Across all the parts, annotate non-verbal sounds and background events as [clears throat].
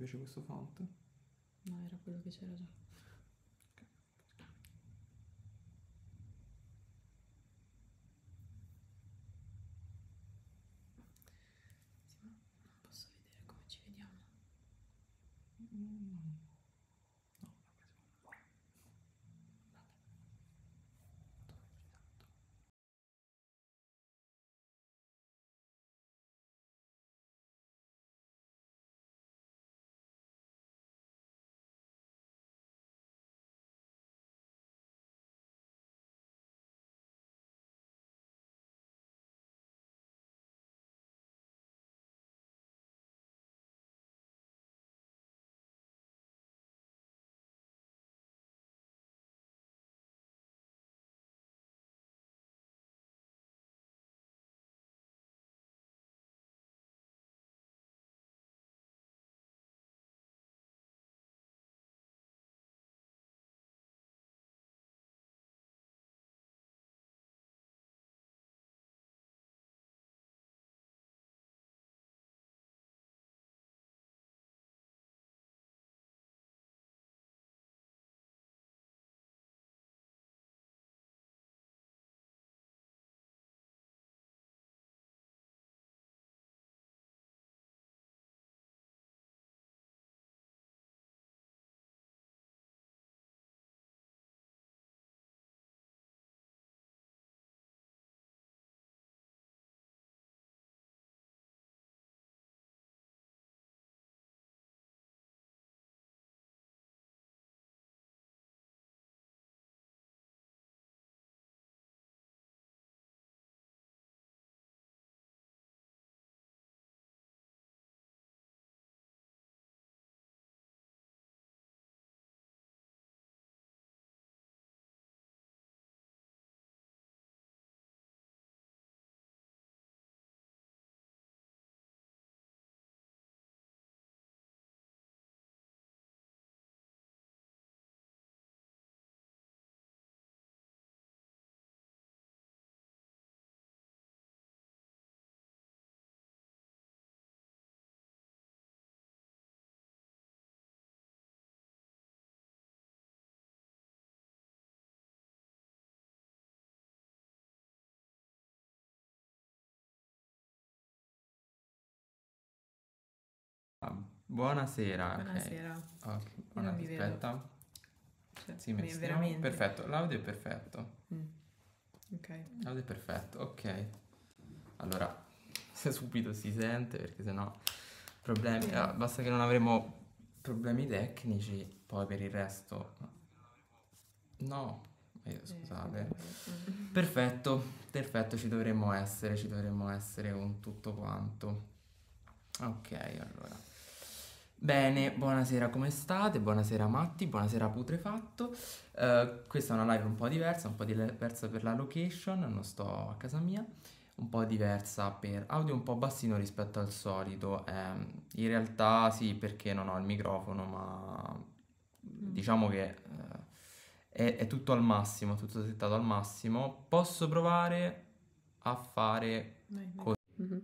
Ti piace questo font? No, era quello che c'era già. Buonasera. Buonasera. Okay. Okay. Non aspetta. Cioè, sì, mi veramente. Perfetto, l'audio è perfetto. Mm. Ok. L'audio è perfetto, ok. Allora, [laughs] se subito si sente perché sennò problemi... Mm. Ah, basta che non avremo problemi tecnici, poi per il resto... No, eh, eh scusate. Perfetto, perfetto, ci dovremmo essere, ci dovremmo essere con tutto quanto. Ok, allora. Bene, buonasera, come state? Buonasera Matti, buonasera Putrefatto. Uh, eh, questa è una live un po' diversa, un po' diversa per la location, non sto a casa mia, un po' diversa per audio un po' bassino rispetto al solito. Eh, in realtà sì, perché non ho il microfono, ma mm. diciamo che eh, è, è tutto al massimo, tutto settato al massimo. Posso provare a fare così. Mm-hmm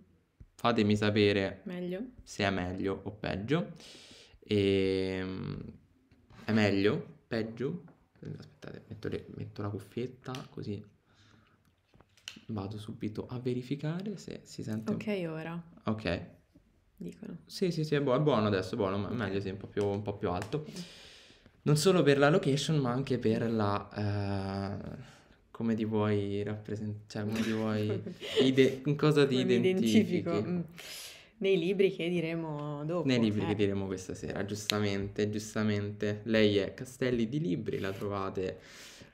fatemi sapere meglio. se è meglio o peggio. E... Ehm, è meglio? Peggio? Aspettate, metto, le... metto la cuffietta così vado subito a verificare se si sente. Ok, ora. Ok. Dicono. Sì, sì, sì, è, bu- è buono adesso, buono, ma è meglio sì, un po' più, un po più alto. Okay. Non solo per la location, ma anche per la... Uh come ti vuoi rappresentare, cioè come ti vuoi, [laughs] ide- cosa ti come identifico? Mm. Nei libri che diremo dopo. Nei libri eh. che diremo questa sera, giustamente, giustamente. Lei è Castelli di Libri, la trovate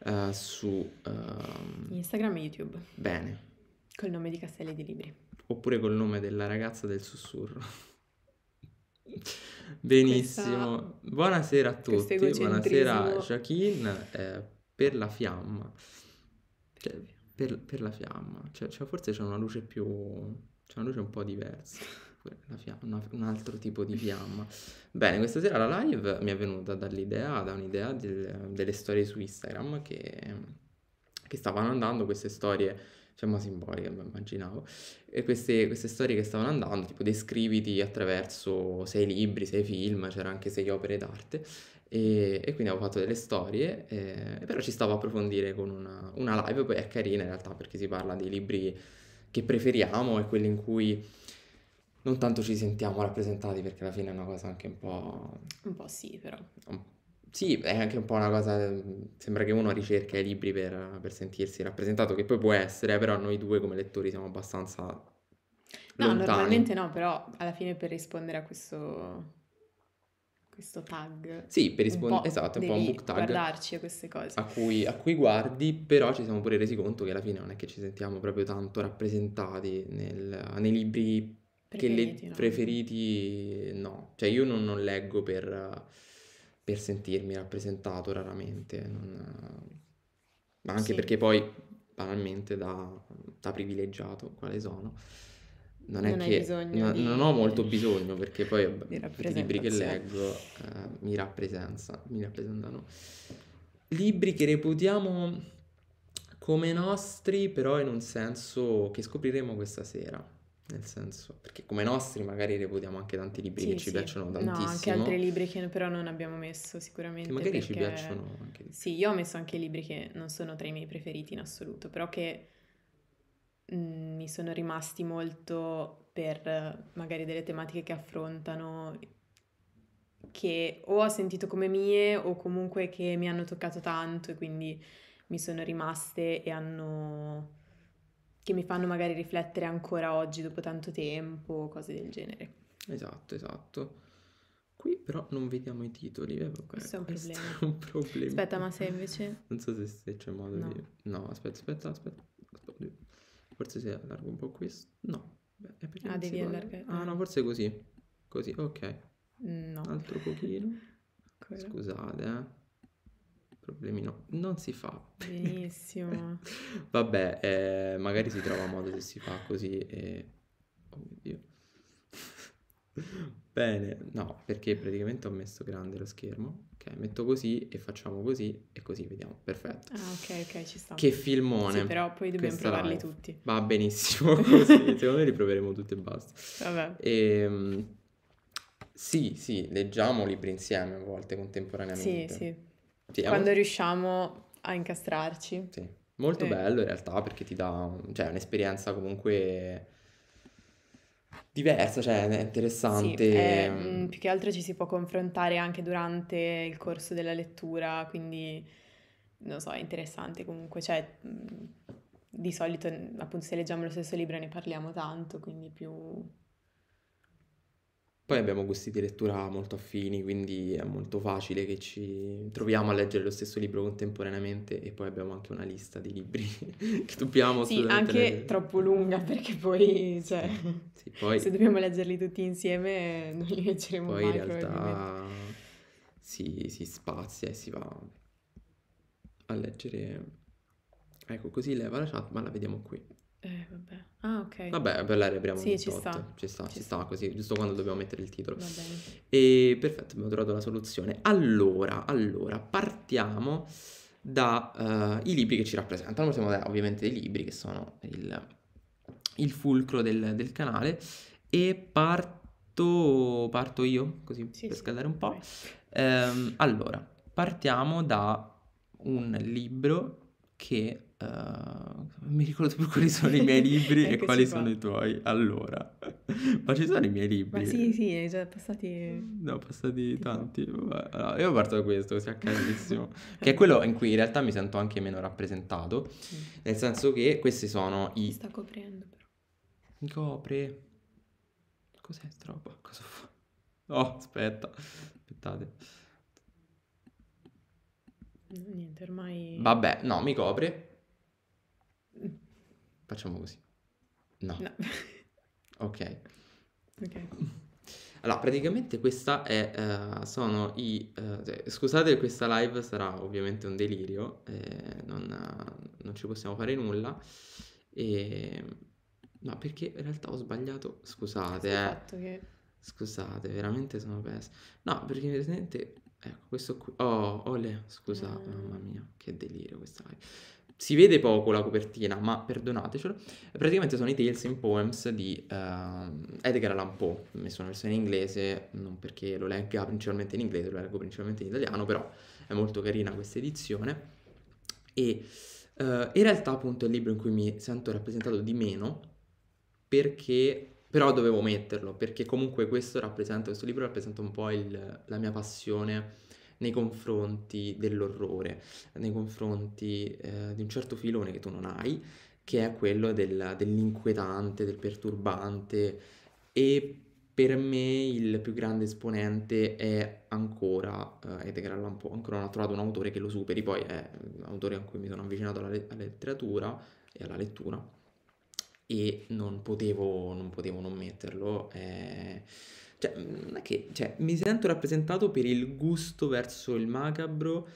uh, su... Uh... Instagram e YouTube. Bene. Col nome di Castelli di Libri. Oppure col nome della ragazza del sussurro. [laughs] Benissimo. Questa... Buonasera a tutti, buonasera Jacqueline eh, per la fiamma. Cioè, per, per, la fiamma, cioè, cioè forse c'è una luce più... c'è una luce un po' diversa. [laughs] Fiamma, una, un altro tipo di fiamma. Bene, questa sera la live mi è venuta dall'idea, da un'idea del, delle storie su Instagram che, che stavano andando, queste storie, cioè diciamo, ma simboliche, immaginavo, e queste, queste, storie che stavano andando, tipo descriviti attraverso sei libri, sei film, c'era anche sei opere d'arte, e, e, quindi avevo fatto delle storie, eh, però ci stavo a approfondire con una, una live, poi è carina in realtà perché si parla dei libri che preferiamo e quelli in cui non tanto ci sentiamo rappresentati perché alla fine è una cosa anche un po'... Un po' sì però. Sì, è anche un po' una cosa, sembra che uno ricerca i libri per, per sentirsi rappresentato, che poi può essere, eh, però noi due come lettori siamo abbastanza... No, lontani. normalmente no, però alla fine per rispondere a questo questo tag. Sì, per rispondere, esatto, un po' un book tag. guardarci a queste cose. A cui, a cui, guardi, però ci siamo pure resi conto che alla fine non è che ci sentiamo proprio tanto rappresentati nel, nei libri preferiti, che le, no. preferiti, no. Cioè io non, non leggo per, per, sentirmi rappresentato raramente, non... ma anche sì. perché poi banalmente da, da privilegiato quale sono non, non è che no, di... non ho molto bisogno perché poi i libri che leggo eh, mi, mi rappresentano. Libri che reputiamo come nostri, però in un senso che scopriremo questa sera. Nel senso, perché come nostri magari reputiamo anche tanti libri sì, che ci piacciono tantissimo. No, anche altri libri che però non abbiamo messo sicuramente. Che magari perché... ci piacciono anche. Sì, io ho messo anche libri che non sono tra i miei preferiti in assoluto, però che Mm, mi sono rimasti molto per magari delle tematiche che affrontano che o ho sentito come mie o comunque che mi hanno toccato tanto e quindi mi sono rimaste e hanno che mi fanno magari riflettere ancora oggi dopo tanto tempo, cose del genere. Esatto, esatto. Qui però non vediamo i titoli, eh? okay, questo è un questo problema. È un problema. Aspetta, ma se invece... Non so se, se c'è modo no. di... No, aspetta, aspetta, aspetta. aspetta. Forse se allargo un po' questo. No. Beh, è perché ah, devi allargare. Ah, no, forse così. Così, ok. No. Altro pochino. Ancora. Scusate, eh. Problemi no. Non si fa. Benissimo. [laughs] Vabbè, eh, magari si trova modo se si fa così e... Oh mio Dio. Bene, no, perché praticamente ho messo grande lo schermo. Ok, metto così e facciamo così e così vediamo. Perfetto. Ah, ok, ok, ci sta. Che filmone. Sì, però poi dobbiamo Questa provarli live. tutti. Va benissimo [laughs] così. Secondo me li proveremo tutti e basta. Vabbè. E, ehm, sì, sì, leggiamo libri insieme a volte contemporaneamente. Sì, sì. Vediamo. Quando riusciamo a incastrarci. Sì. Molto eh. bello in realtà perché ti dà cioè, un'esperienza comunque diversa, cioè è interessante. Sì, è, ehm, mm, più che altro ci si può confrontare anche durante il corso della lettura, quindi non so, è interessante comunque, cioè mm, di solito appunto se leggiamo lo stesso libro ne parliamo tanto, quindi più poi abbiamo gusti di lettura molto affini, quindi è molto facile che ci troviamo a leggere lo stesso libro contemporaneamente e poi abbiamo anche una lista di libri [laughs] che dobbiamo sì, assolutamente Sì, anche leggere. troppo lunga perché poi, cioè, [laughs] sì, poi, se dobbiamo leggerli tutti insieme non li leggeremo poi mai Poi in realtà si, si spazia e si va a leggere... Ecco, così leva la chat, ma la vediamo qui. Eh, vabbè. Ah, ok. Vabbè, per la repriamo sì, ci sta. Ci sta, ci, ci sta. sta. così, giusto quando dobbiamo mettere il titolo. Va bene. E perfetto, abbiamo trovato la soluzione. Allora, allora, partiamo dai eh, uh, libri che ci rappresentano. Siamo da, eh, ovviamente dei libri che sono il, il fulcro del, del, canale e parto, parto io, così sì, per sì, scaldare un po'. Um, allora, partiamo da un libro che Uh, ehm, non mi ricordo più quali sono i miei libri [laughs] e quali qua. sono i tuoi. Allora, [laughs] ma ci sono i miei libri? Ma sì, sì, è già passati... No, passati tipo. tanti. Vabbè. Allora, io parto da questo, così è [laughs] carissimo. che è quello in cui in realtà mi sento anche meno rappresentato. Sì. Nel senso che questi sono i... Mi sta coprendo però. Mi copre... Cos'è questa roba? Cosa fa? Oh, aspetta. Aspettate. Niente, ormai... Vabbè, no, mi copre Facciamo così. No. no. [laughs] ok. Ok. Allora, praticamente questa è, uh, sono i... Uh, cioè, scusate, questa live sarà ovviamente un delirio, eh, non, non, ci possiamo fare nulla. E... No, perché in realtà ho sbagliato, scusate. Eh. Che... Scusate, veramente sono pessimo. No, perché vedete, ecco, questo qui... Oh, ole, scusa, mm. mamma mia, che delirio questa live si vede poco la copertina, ma perdonatecelo, praticamente sono i Tales in Poems di uh, Edgar Allan Poe, Ho messo una versione in inglese, non perché lo legga principalmente in inglese, lo leggo principalmente in italiano, però è molto carina questa edizione e uh, in realtà appunto è il libro in cui mi sento rappresentato di meno perché però dovevo metterlo perché comunque questo rappresenta questo libro rappresenta un po' il, la mia passione nei confronti dell'orrore, nei confronti eh, di un certo filone che tu non hai, che è quello del, dell'inquietante, del perturbante e per me il più grande esponente è ancora eh, Edgar Allan Poe, ancora non ho trovato un autore che lo superi, poi è un autore a cui mi sono avvicinato alla, le- alla letteratura e alla lettura e non potevo non, potevo non metterlo. Eh cioè, non è che, cioè, mi sento rappresentato per il gusto verso il macabro,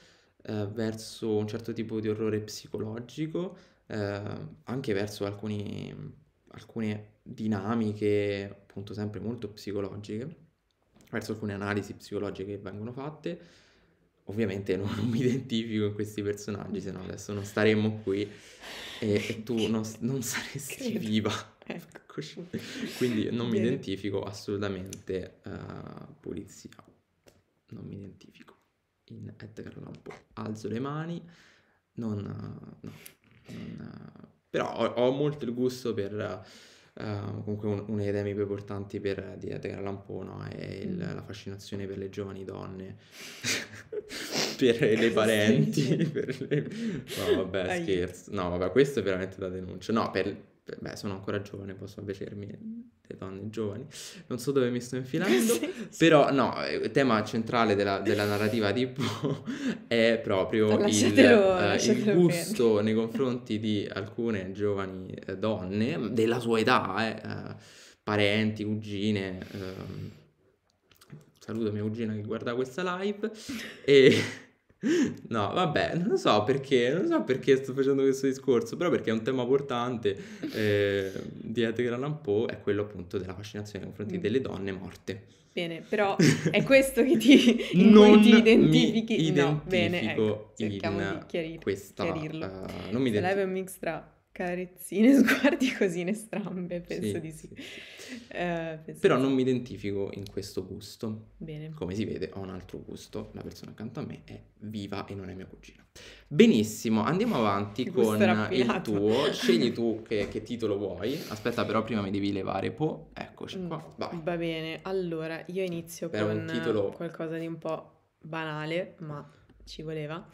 eh, verso un certo tipo di orrore psicologico, eh, anche verso alcuni, alcune dinamiche, appunto sempre molto psicologiche, verso alcune analisi psicologiche che vengono fatte. Ovviamente non, mi [laughs] identifico in questi personaggi, se no adesso non staremmo qui e, e tu non, non saresti Credo. viva. Eccoci. [laughs] Quindi non mi identifico assolutamente uh, polizia. Non mi identifico in Edgar Allan Poe. Alzo le mani, non... Uh, no, non uh, però ho, ho, molto il gusto per... Uh, comunque un, uno dei temi più importanti per, di Edgar Allan Poe no? è il, mm. la fascinazione per le giovani donne, [laughs] per le parenti, [laughs] per le... No vabbè scherzo, no vabbè questo è veramente da denuncia, no per, beh, sono ancora giovane, posso avvedermi le donne giovani, non so dove mi sto infilando, [laughs] sì, però no, il eh, tema centrale della, della narrativa di Po [laughs] è proprio il, lasciatelo eh, il, gusto bene. nei confronti di alcune giovani eh, donne mm, della sua età, eh, parenti, cugine. Eh, saluto mia cugina che guarda questa live e... [laughs] No, vabbè, non lo so perché, non so perché sto facendo questo discorso, però perché è un tema importante eh, di Edgar Allan Poe, è quello appunto della fascinazione nei confronti mm. delle donne morte. Bene, però è questo che ti, [laughs] non ti identifichi. Mi identifico no, bene, ecco, cerchiamo in di chiarir- questa, chiarirlo. Uh, non mi identifico. Sarebbe un mix tra carezzine, sguardi cosine strambe, penso sì, di sì. sì. Eh, però non mi identifico in questo gusto. Bene. Come si vede, ho un altro gusto. La persona accanto a me è viva e non è mia cugina. Benissimo, andiamo avanti il con il tuo. [laughs] Scegli tu che, che, titolo vuoi. Aspetta, però prima mi devi levare po'. Eccoci mm, qua. Vai. Va bene. Allora, io inizio per con un titolo... qualcosa di un po' banale, ma ci voleva.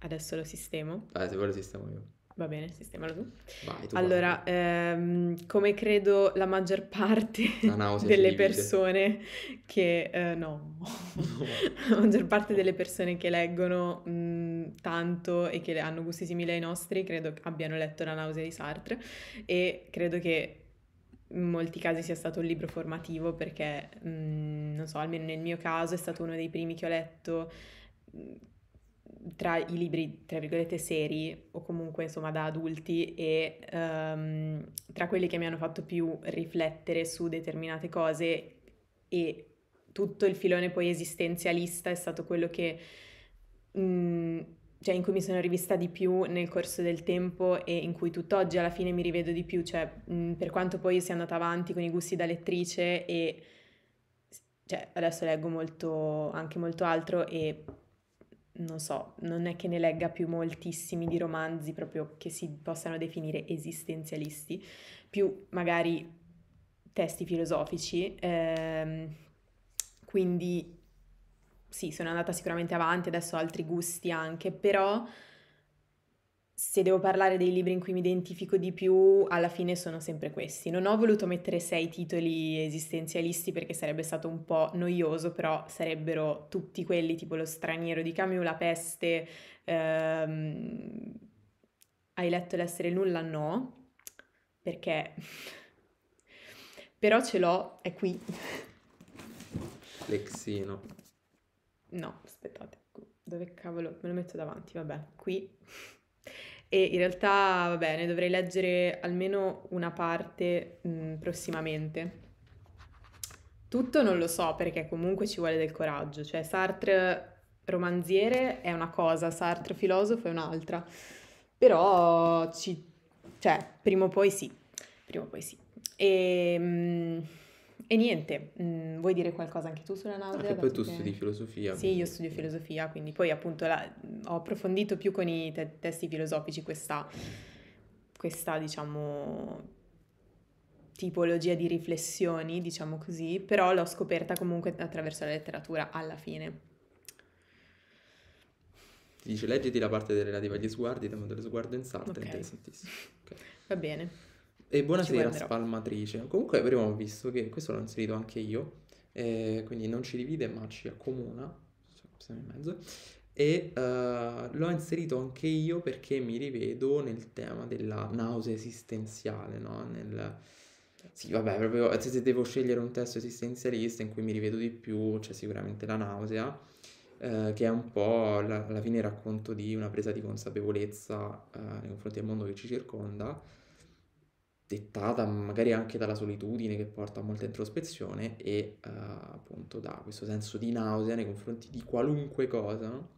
Adesso lo sistemo. se ah, lo sistemo io. Va bene, sistemalo tu. Vai, tu allora, ehm, come credo la maggior parte [laughs] delle persone che... Eh, no, [laughs] la maggior parte delle persone che leggono mh, mm, tanto e che hanno gusti simili ai nostri, credo abbiano letto La nausea di Sartre e credo che in molti casi sia stato un libro formativo perché, mh, mm, non so, almeno nel mio caso è stato uno dei primi che ho letto mh, mm, tra i libri, tra virgolette, seri o comunque insomma da adulti e um, tra quelli che mi hanno fatto più riflettere su determinate cose e tutto il filone poi esistenzialista è stato quello che, mh, mm, cioè in cui mi sono rivista di più nel corso del tempo e in cui tutt'oggi alla fine mi rivedo di più, cioè mh, mm, per quanto poi io sia andata avanti con i gusti da lettrice e cioè, adesso leggo molto, anche molto altro e non so, non è che ne legga più moltissimi di romanzi proprio che si possano definire esistenzialisti, più magari testi filosofici. Ehm, quindi sì, sono andata sicuramente avanti, adesso ho altri gusti anche, però se devo parlare dei libri in cui mi identifico di più, alla fine sono sempre questi. Non ho voluto mettere sei titoli esistenzialisti perché sarebbe stato un po' noioso, però sarebbero tutti quelli tipo Lo straniero di Camus, La peste, ehm... Hai letto l'essere nulla? No, perché... [laughs] però ce l'ho, è qui. Lexino. No, aspettate, dove cavolo, me lo metto davanti, vabbè, qui e in realtà, va bene, dovrei leggere almeno una parte mh, mm, prossimamente. Tutto non lo so perché comunque ci vuole del coraggio, cioè Sartre romanziere è una cosa, Sartre filosofo è un'altra, però ci, cioè, prima o poi sì, prima o poi sì. E, mh, mm, e niente, mh, mm, vuoi dire qualcosa anche tu sulla nausea? Ah, poi tu che... studi filosofia. Sì, quindi... io studio filosofia, quindi poi appunto la... ho approfondito più con i te- testi filosofici questa, questa, diciamo, tipologia di riflessioni, diciamo così, però l'ho scoperta comunque attraverso la letteratura alla fine. Ti dice leggiti la parte relativa agli sguardi, dando lo sguardo in salta, okay. interessantissimo. Okay. Va bene. E buonasera spalmatrice. Comunque prima ho visto che questo l'ho inserito anche io, eh, quindi non ci divide ma ci accomuna, siamo in mezzo, e uh, l'ho inserito anche io perché mi rivedo nel tema della nausea esistenziale, no? Nel... Sì, vabbè, proprio se devo scegliere un testo esistenzialista in cui mi rivedo di più, c'è sicuramente la nausea, eh, che è un po' la, alla fine il racconto di una presa di consapevolezza eh, nei confronti del mondo che ci circonda, dettata magari anche dalla solitudine che porta a molta introspezione e uh, appunto da questo senso di nausea nei confronti di qualunque cosa, no?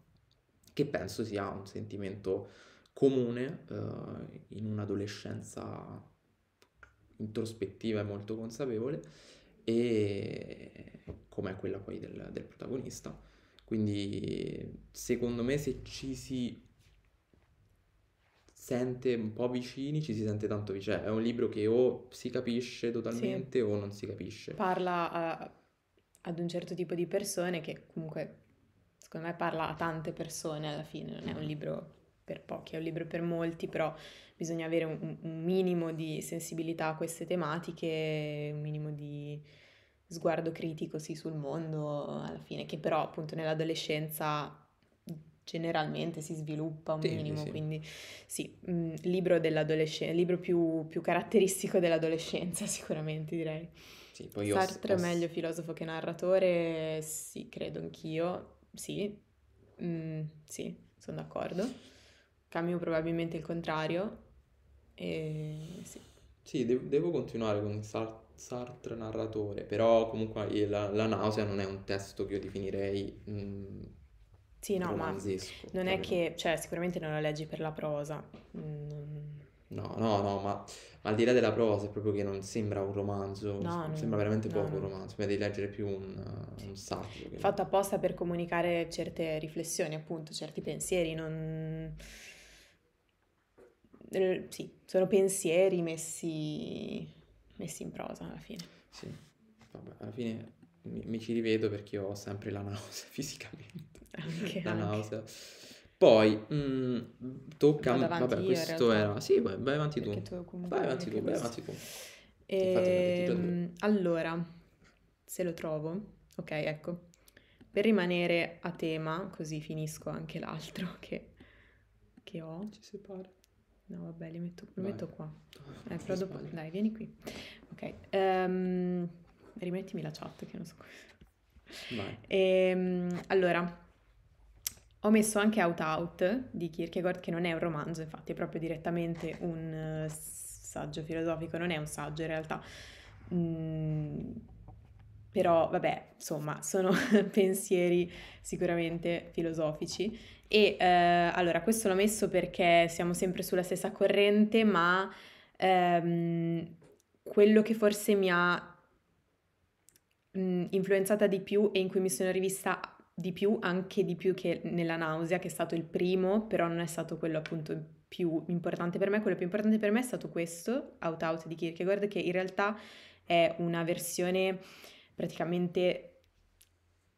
che penso sia un sentimento comune uh, in un'adolescenza introspettiva e molto consapevole e come quella poi del, del protagonista. Quindi secondo me se ci si sente un po' vicini, ci si sente tanto vicini. Cioè, è un libro che o si capisce totalmente sì. o non si capisce. Parla a, ad un certo tipo di persone che comunque, secondo me, parla a tante persone alla fine, non è un libro per pochi, è un libro per molti, però bisogna avere un, un minimo di sensibilità a queste tematiche, un minimo di sguardo critico sì, sul mondo alla fine, che però appunto nell'adolescenza generalmente si sviluppa un sì, minimo, sì. quindi sì, mh, mm, libro dell'adolescenza, libro più, più, caratteristico dell'adolescenza [laughs] sicuramente direi. Sì, poi Sartre ho... meglio filosofo che narratore, sì, credo anch'io, sì, mm, sì, sono d'accordo. Camus probabilmente il contrario, e sì. Sì, de- devo continuare con Sartre. Sartre narratore, però comunque la, la, nausea non è un testo che io definirei mh, mm, sì, no, ma non è che, cioè, sicuramente non la leggi per la prosa. Mm. No, no, no, ma, ma, al di là della prosa è proprio che non sembra un romanzo, no, non, sembra veramente no, poco no. un romanzo, ma devi leggere più un, un saggio. Che... Fatto apposta per comunicare certe riflessioni, appunto, certi pensieri, non... Eh, sì, sono pensieri messi, messi in prosa alla fine. Sì, vabbè, alla fine mi, mi ci rivedo perché ho sempre la nausea [laughs] fisicamente anche, la nausea. Poi mh, mm, tocca a me. Vabbè, questo era. Sì, vai, vai avanti tu. tu vai avanti tu, vai avanti tu. E... allora, se lo trovo, ok, ecco. Per rimanere a tema, così finisco anche l'altro [laughs] che, che ho. Ci separa. No, vabbè, li metto, li metto qua. Ah, eh, però dopo... Dai, vieni qui. Ok. Um, rimettimi la chat che non so cosa. Vai. E, ehm, allora, ho messo anche Out Out di Kierkegaard, che non è un romanzo, infatti è proprio direttamente un eh, saggio filosofico, non è un saggio in realtà. Mm, però vabbè, insomma, sono [laughs] pensieri sicuramente filosofici. E eh, allora, questo l'ho messo perché siamo sempre sulla stessa corrente, ma ehm, quello che forse mi ha mh, mm, influenzata di più e in cui mi sono rivista di più, anche di più che nella nausea, che è stato il primo, però non è stato quello appunto più importante per me. Quello più importante per me è stato questo, Out Out di Kierkegaard, che in realtà è una versione praticamente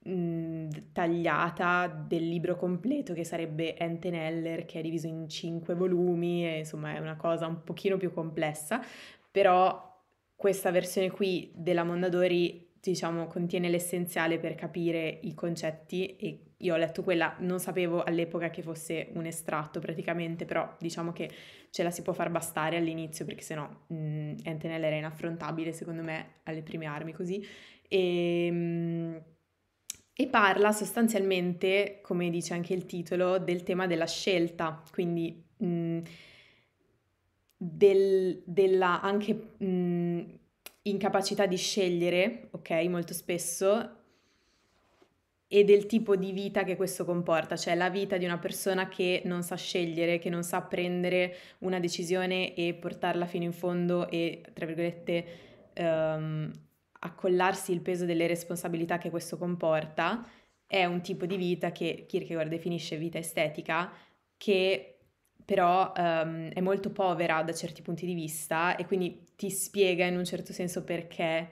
mh, mhmm, tagliata del libro completo che sarebbe Enteneller, che è diviso in cinque volumi e insomma è una cosa un pochino più complessa però questa versione qui della Mondadori diciamo, contiene l'essenziale per capire i concetti e io ho letto quella, non sapevo all'epoca che fosse un estratto praticamente, però diciamo che ce la si può far bastare all'inizio perché sennò mh, mhmm, Antonella era inaffrontabile secondo me alle prime armi così e, ehm, mh, e parla sostanzialmente, come dice anche il titolo, del tema della scelta, quindi mh, mhmm, del, della anche mhmm, incapacità di scegliere, ok, molto spesso, e del tipo di vita che questo comporta, cioè la vita di una persona che non sa scegliere, che non sa prendere una decisione e portarla fino in fondo e, tra virgolette, um, accollarsi il peso delle responsabilità che questo comporta, è un tipo di vita che Kierkegaard definisce vita estetica, che però um, è molto povera da certi punti di vista e quindi ti spiega in un certo senso perché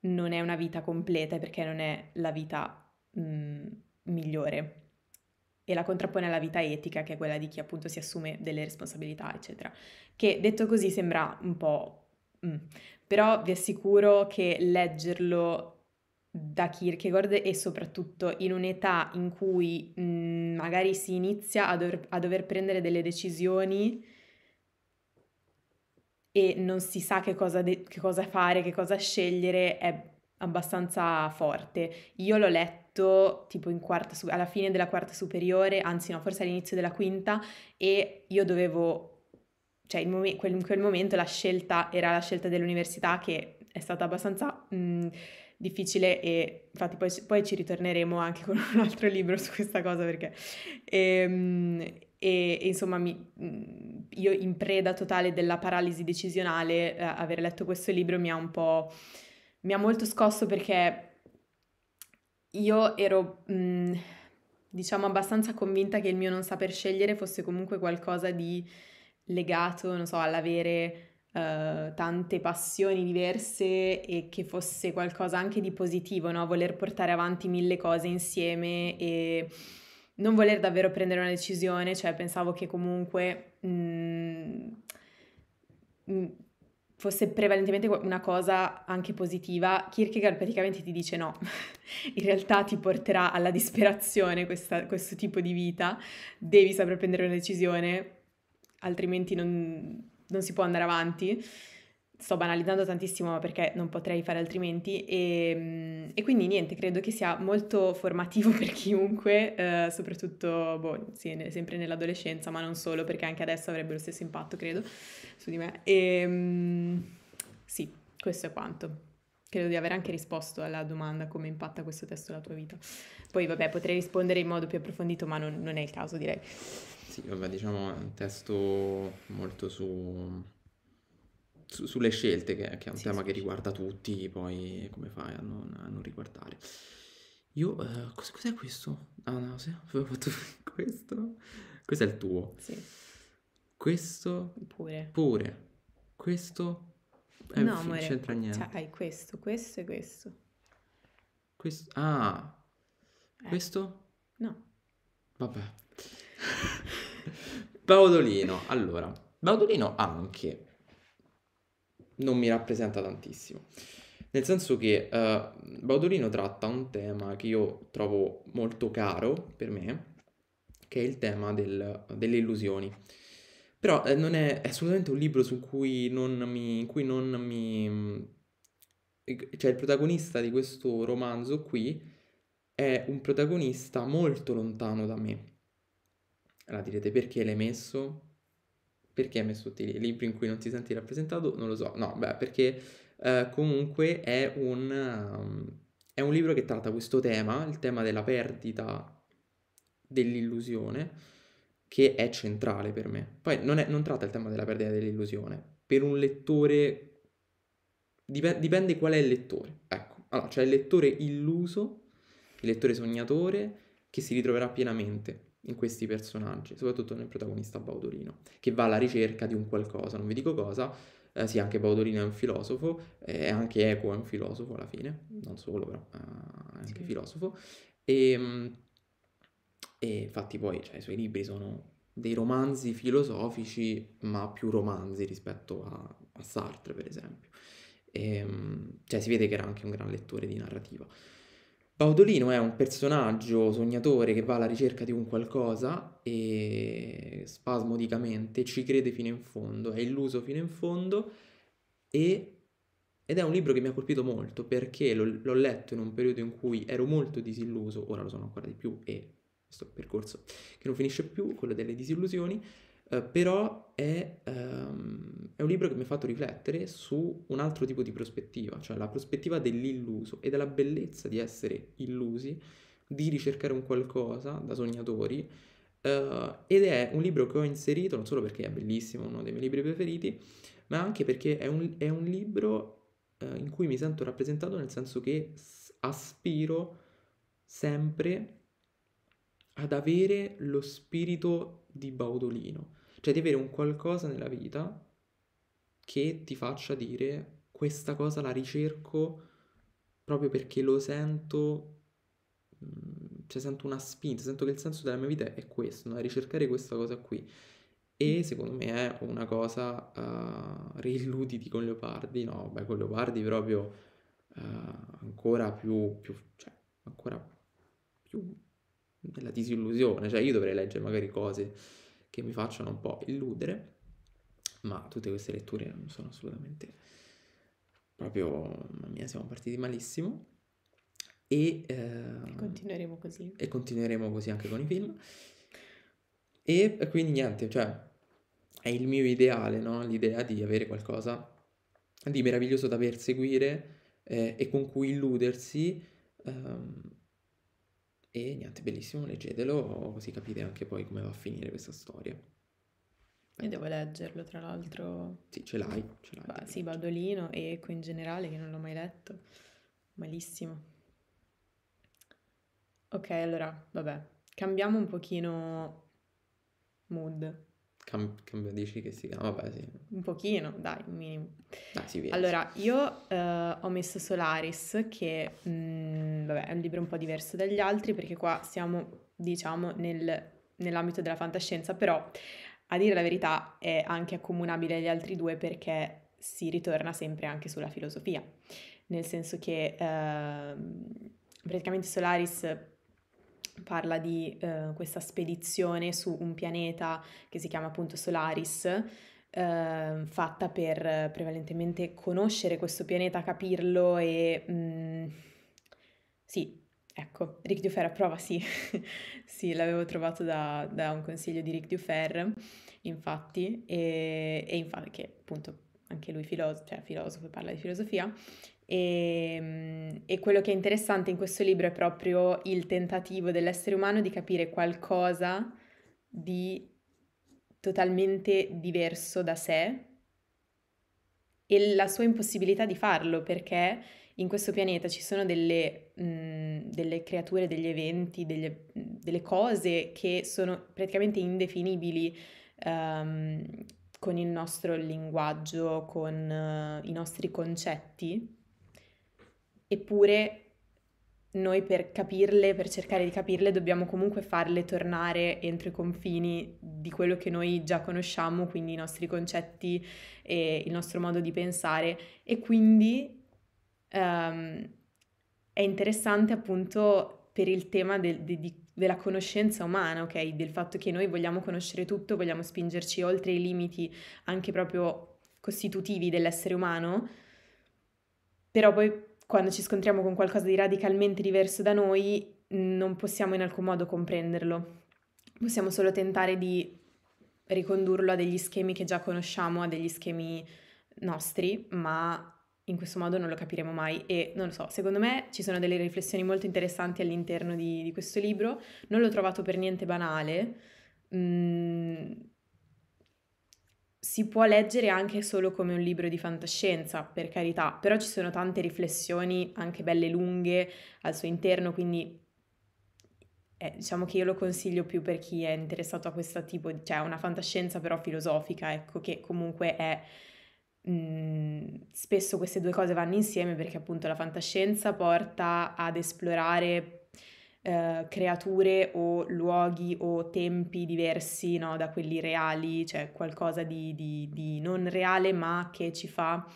non è una vita completa e perché non è la vita mh, mhmm, migliore. E la contrappone alla vita etica, che è quella di chi appunto si assume delle responsabilità, eccetera. Che detto così sembra un po'... Mh. Però vi assicuro che leggerlo da Kierkegaard e soprattutto in un'età in cui mh, magari si inizia a dover, a dover prendere delle decisioni e non si sa che cosa, de- che cosa, fare, che cosa scegliere, è abbastanza forte. Io l'ho letto tipo su- alla fine della quarta superiore, anzi no, forse all'inizio della quinta, e io dovevo, cioè in, mom- quel, in quel momento la scelta era la scelta dell'università che è stata abbastanza mh, mhmm, difficile e infatti poi, poi, ci ritorneremo anche con un altro libro su questa cosa perché... E, ehm, e, e, insomma mi, mhmm, io in preda totale della paralisi decisionale eh, aver letto questo libro mi ha un po' mi ha molto scosso perché io ero mh, mhmm, diciamo abbastanza convinta che il mio non saper scegliere fosse comunque qualcosa di legato non so all'avere eh, tante passioni diverse e che fosse qualcosa anche di positivo, no? voler portare avanti mille cose insieme e non voler davvero prendere una decisione, cioè pensavo che comunque mh, mm, mm, fosse prevalentemente una cosa anche positiva, Kierkegaard praticamente ti dice no, [laughs] in realtà ti porterà alla disperazione questa, questo tipo di vita, devi saper prendere una decisione, altrimenti non, non si può andare avanti. Sto banalizzando tantissimo perché non potrei fare altrimenti e, ehm, e quindi niente, credo che sia molto formativo [laughs] per chiunque, eh, soprattutto boh, sì, sempre nell'adolescenza, ma non solo, perché anche adesso avrebbe lo stesso impatto, credo, su di me. E, ehm, sì, questo è quanto credo di aver anche risposto alla domanda come impatta questo testo la tua vita. Poi vabbè, potrei rispondere in modo più approfondito, ma non, non è il caso direi sì, vabbè, diciamo un testo molto su, su- sulle scelte, che, che è un tema che riguarda tutti, poi come fai a non, a non riguardare. Io, eh, cos'è questo? Ah, no, sì, avevo [laughs] fatto questo. Questo è il tuo. Sì, Questo pure. pure. Questo eh, No, fi- amore, c'entra cioè, niente. hai questo, questo e questo. Questo, ah, Eh, questo? no. Vabbè. [laughs] Baudolino, allora, Baudolino anche non mi rappresenta tantissimo. Nel senso che uh, eh, Baudolino tratta un tema che io trovo molto caro per me, che è il tema del, delle illusioni. Però eh, non è, è, assolutamente un libro su cui non mi... In cui non mi cioè il protagonista di questo romanzo qui è un protagonista molto lontano da me. Allora direte perché l'hai messo? Perché hai messo tutti i libri in cui non ti senti rappresentato? Non lo so. No, beh, perché eh, comunque è un, um, è un libro che tratta questo tema, il tema della perdita dell'illusione, che è centrale per me. Poi non, è, non tratta il tema della perdita dell'illusione. Per un lettore... Dipende, dipende qual è il lettore. Ecco, allora c'è cioè il lettore illuso, il lettore sognatore, che si ritroverà pienamente in questi personaggi, soprattutto nel protagonista Baudolino, che va alla ricerca di un qualcosa, non vi dico cosa, eh, sì, anche Baudolino è un filosofo, eh, anche Eco è un filosofo alla fine, non solo però, eh, è anche sì. filosofo, e, ehm, e, infatti poi cioè, i suoi libri sono dei romanzi filosofici, ma più romanzi rispetto a, a Sartre, per esempio. E, ehm, cioè si vede che era anche un gran lettore di narrativa. Baudolino è un personaggio sognatore che va alla ricerca di un qualcosa e spasmodicamente ci crede fino in fondo, è illuso fino in fondo e... ed è un libro che mi ha colpito molto perché l'ho, l'ho letto in un periodo in cui ero molto disilluso, ora lo sono ancora di più e questo percorso che non finisce più, quello delle disillusioni, eh, però è, ehm, è un libro che mi ha fatto riflettere su un altro tipo di prospettiva, cioè la prospettiva dell'illuso e della bellezza di essere illusi, di ricercare un qualcosa da sognatori. Uh, ed è un libro che ho inserito non solo perché è bellissimo, uno dei miei libri preferiti, ma anche perché è un, è un libro uh, in cui mi sento rappresentato nel senso che aspiro sempre ad avere lo spirito di Baudolino, cioè di avere un qualcosa nella vita che ti faccia dire questa cosa la ricerco proprio perché lo sento, mhmm, cioè sento una spinta, sento che il senso della mia vita è questo, andare ricercare questa cosa qui. E mm. secondo me è una cosa uh, riilluditi con Leopardi, no, beh, con Leopardi proprio uh, ancora più, più, cioè, ancora più nella disillusione, cioè io dovrei leggere magari cose che mi facciano un po' illudere, ma tutte queste letture non sono assolutamente proprio, mamma mia, siamo partiti malissimo. E, eh, continueremo così. E continueremo così anche con i film. E, e quindi niente, cioè, è il mio ideale, no? L'idea di avere qualcosa di meraviglioso da perseguire eh, e con cui illudersi. Ehm, e niente, bellissimo, leggetelo così capite anche poi come va a finire questa storia. Io ecco. devo leggerlo, tra l'altro. Sì, ce l'hai, ce l'hai. Bah, sì, Badolino e Eco in generale, che non l'ho mai letto. Malissimo. Ok, allora, vabbè, cambiamo un pochino mood. Cam- dici che si chiama? Vabbè, sì. Un pochino, dai, un minimo. Dai, si vede. Allora, io eh, ho messo Solaris, che mh, mm, vabbè, è un libro un po' diverso dagli altri, perché qua siamo, diciamo, nel, nell'ambito della fantascienza, però a dire la verità è anche accomunabile agli altri due perché si ritorna sempre anche sulla filosofia, nel senso che eh, praticamente Solaris parla di eh, questa spedizione su un pianeta che si chiama appunto Solaris, eh, fatta per prevalentemente conoscere questo pianeta, capirlo e... Mm, sì, ecco, Ric Dufer approva, sì, [laughs] sì, l'avevo trovato da, da, un consiglio di Ric Dufer, infatti, e, e infatti che appunto anche lui filoso- cioè, filosofo, parla di filosofia, e, ehm, e, quello che è interessante in questo libro è proprio il tentativo dell'essere umano di capire qualcosa di totalmente diverso da sé e la sua impossibilità di farlo perché in questo pianeta ci sono delle, mh, mm, delle creature, degli eventi, degli, delle cose che sono praticamente indefinibili. Um, con il nostro linguaggio, con uh, i nostri concetti eppure noi per capirle, per cercare di capirle, dobbiamo comunque farle tornare entro i confini di quello che noi già conosciamo, quindi i nostri concetti e il nostro modo di pensare. E quindi um, è interessante appunto per il tema del, de, de, della conoscenza umana, ok? Del fatto che noi vogliamo conoscere tutto, vogliamo spingerci oltre i limiti anche proprio costitutivi dell'essere umano, però poi quando ci scontriamo con qualcosa di radicalmente diverso da noi, non possiamo in alcun modo comprenderlo. Possiamo solo tentare di ricondurlo a degli schemi che già conosciamo, a degli schemi nostri, ma in questo modo non lo capiremo mai e non lo so, secondo me ci sono delle riflessioni molto interessanti all'interno di, di questo libro, non l'ho trovato per niente banale, mm, si può leggere anche solo come un libro di fantascienza, per carità, però ci sono tante riflessioni, anche belle lunghe, al suo interno, quindi eh, diciamo che io lo consiglio più per chi è interessato a questo tipo, di, cioè una fantascienza però filosofica, ecco, che comunque è... Mh, mhmm, spesso queste due cose vanno insieme perché appunto la fantascienza porta ad esplorare eh, creature o luoghi o tempi diversi no, da quelli reali, cioè qualcosa di, di, di non reale ma che ci fa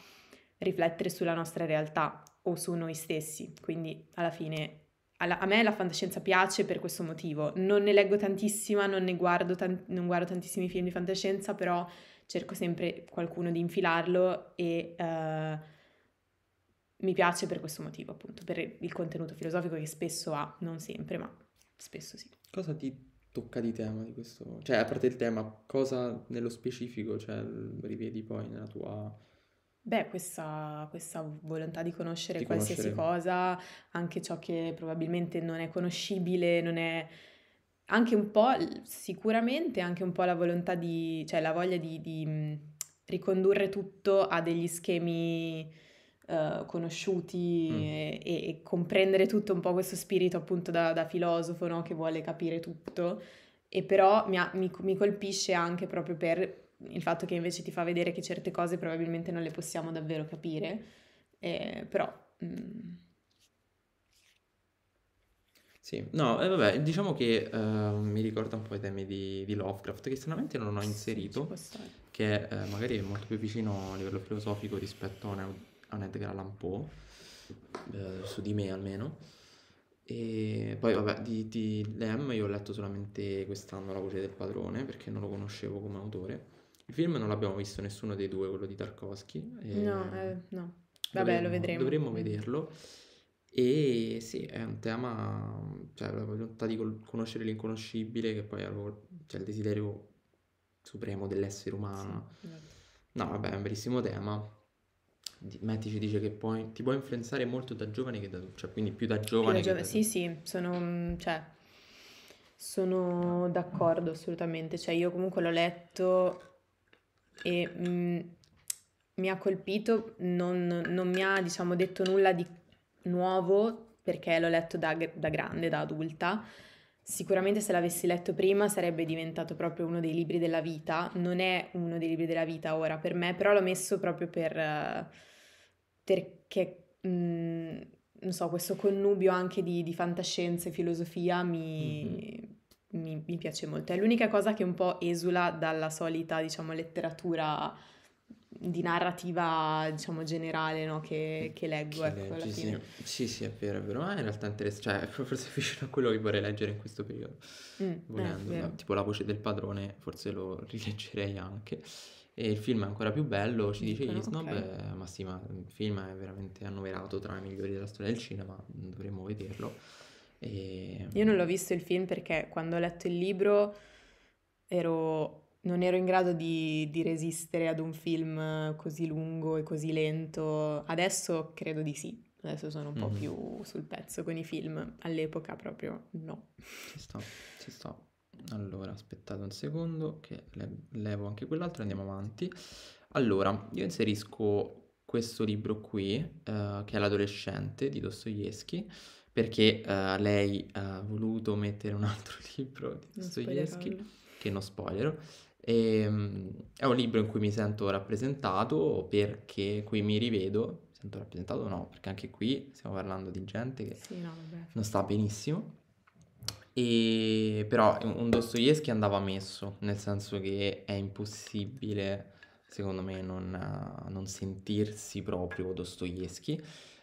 riflettere sulla nostra realtà o su noi stessi. Quindi alla fine a me la fantascienza piace per questo motivo. Non ne leggo tantissima, non ne guardo, tan- non guardo tantissimi film di fantascienza, però cerco sempre qualcuno di infilarlo e uh, mi piace per questo motivo, appunto, per il contenuto filosofico che spesso ha, non sempre, ma spesso sì. Cosa ti tocca di tema di questo? Cioè, a parte il tema, cosa nello specifico cioè, rivedi poi nella tua... Beh, questa, questa volontà di conoscere di qualsiasi conoscere. cosa, anche ciò che probabilmente non è conoscibile, non è... Anche un po', sicuramente, anche un po' la volontà di... cioè la voglia di, di ricondurre tutto a degli schemi eh, conosciuti mm. e, e, comprendere tutto un po' questo spirito appunto da, da filosofo no? che vuole capire tutto e però mi, ha, mi, mi colpisce anche proprio per il fatto che invece ti fa vedere che certe cose probabilmente non le possiamo davvero capire, eh, però... Mm. Sì, no, eh, vabbè, diciamo che uh, mi ricorda un po' i temi di, di Lovecraft, che stranamente non ho inserito, sì, che uh, magari è molto più vicino a livello filosofico rispetto a, a Edgar Allan Poe, eh, su di me almeno. E poi vabbè, di, di Lem io ho letto solamente quest'anno La voce del padrone perché non lo conoscevo come autore. Il film non l'abbiamo visto nessuno dei due, quello di Tarkovsky. No, eh, no. Vabbè, dovremmo, lo vedremo. Dovremmo vederlo. E sì, è un tema, cioè la volontà di conoscere l'inconoscibile, che poi c'è cioè, il desiderio supremo dell'essere umano. Sì, no, vabbè, è un bellissimo tema. Matti ci dice che puoi, ti può influenzare molto da giovane che da cioè quindi più da giovane. Più da giovane che da... Sì, sì, sono, mm, cioè, sono d'accordo assolutamente. Cioè, io comunque l'ho letto e mh, mm, mi ha colpito, non, non, mi ha diciamo detto nulla di nuovo perché l'ho letto da, da grande, da adulta Sicuramente se l'avessi letto prima sarebbe diventato proprio uno dei libri della vita, non è uno dei libri della vita ora per me, però l'ho messo proprio per, eh, perché, mh, mm, non so, questo connubio anche di, di fantascienza e filosofia mi, mm-hmm. mi, mi piace molto. È l'unica cosa che un po' esula dalla solita, diciamo, letteratura di narrativa, diciamo, generale no? che, che, leggo. Che ecco, leggi, sì. sì. sì, è vero, è vero, ma in realtà interessante, cioè, [laughs] forse vicino a quello che vorrei leggere in questo periodo. Mm, eh, Volendo, eh, tipo La voce del padrone, forse lo rileggerei anche. E il film è ancora più bello, ci dice gli snob, okay. eh, ma sì, ma il film è veramente annoverato tra i migliori della storia del cinema, dovremmo vederlo. E... Io non l'ho visto il film perché quando ho letto il libro ero non ero in grado di, di, resistere ad un film eh, così lungo e così lento. Adesso credo di sì. Adesso sono un mm-hmm. po' mhm. più sul pezzo con i film. All'epoca proprio no. Ci sto, ci sto. Allora, aspettate un secondo che le- levo anche quell'altro e andiamo avanti. Allora, io inserisco questo libro qui, eh, che è L'adolescente di Dostoevsky, perché eh, lei ha voluto mettere un altro [laughs] libro di Dostoevsky, che non spoilerò, e, ehm, è un libro in cui mi sento rappresentato perché qui mi rivedo, mi sento rappresentato no, perché anche qui stiamo parlando di gente che sì, no, non sta benissimo. E, però un Dostoevsky andava messo, nel senso che è impossibile, secondo me, non, non sentirsi proprio Dostoevsky.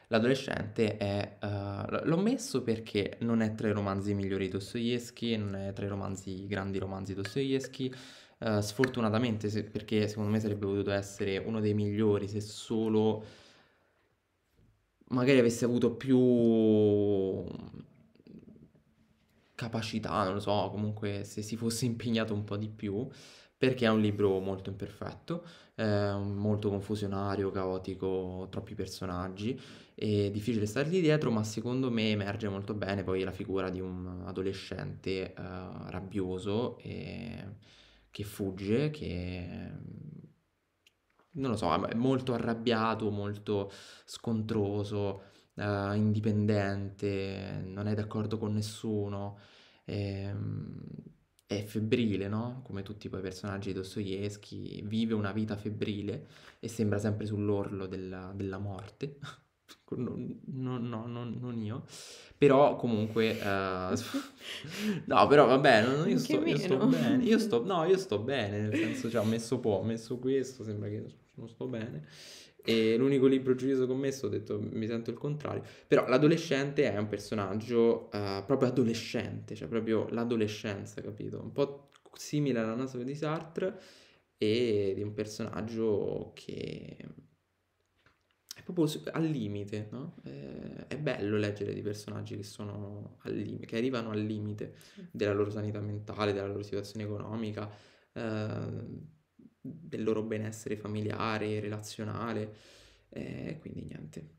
L'adolescente è... Uh, l'ho messo perché non è tra i romanzi migliori di Dostoevsky, non è tra i romanzi, grandi romanzi di Dostoevsky, eh, sfortunatamente, se, perché secondo me sarebbe potuto essere uno dei migliori se solo magari avesse avuto più capacità, non lo so, comunque se si fosse [laughs] impegnato un po' di più, perché è un libro molto imperfetto, eh, molto confusionario, caotico, troppi personaggi, è difficile stargli dietro, ma secondo me emerge molto bene poi la figura di un adolescente eh, rabbioso e che fugge, che mm, non lo so, è molto arrabbiato, molto scontroso, eh, indipendente, non è d'accordo con nessuno, è, ehm, è febbrile, no? Come tutti poi i personaggi di Dostoevsky, vive una vita febbrile e sembra sempre sull'orlo della, della morte. [laughs] non, no, no, non io. Però comunque... Uh, [laughs] no, però vabbè, non, io, sto, io, sto, bene. Io [laughs] sto, no, io sto bene, nel senso, cioè, ho messo po', ho messo questo, sembra che non sto bene. E l'unico libro giudizio che ho messo, ho detto, mi sento il contrario. Però l'adolescente è un personaggio uh, proprio adolescente, cioè proprio l'adolescenza, capito? Un po' simile alla nostra di Sartre e di un personaggio che proprio al limite, no? eh, è bello leggere dei personaggi che sono al limite, che arrivano al limite della loro sanità mentale, della loro situazione economica, eh, del loro benessere familiare, relazionale, eh, quindi niente.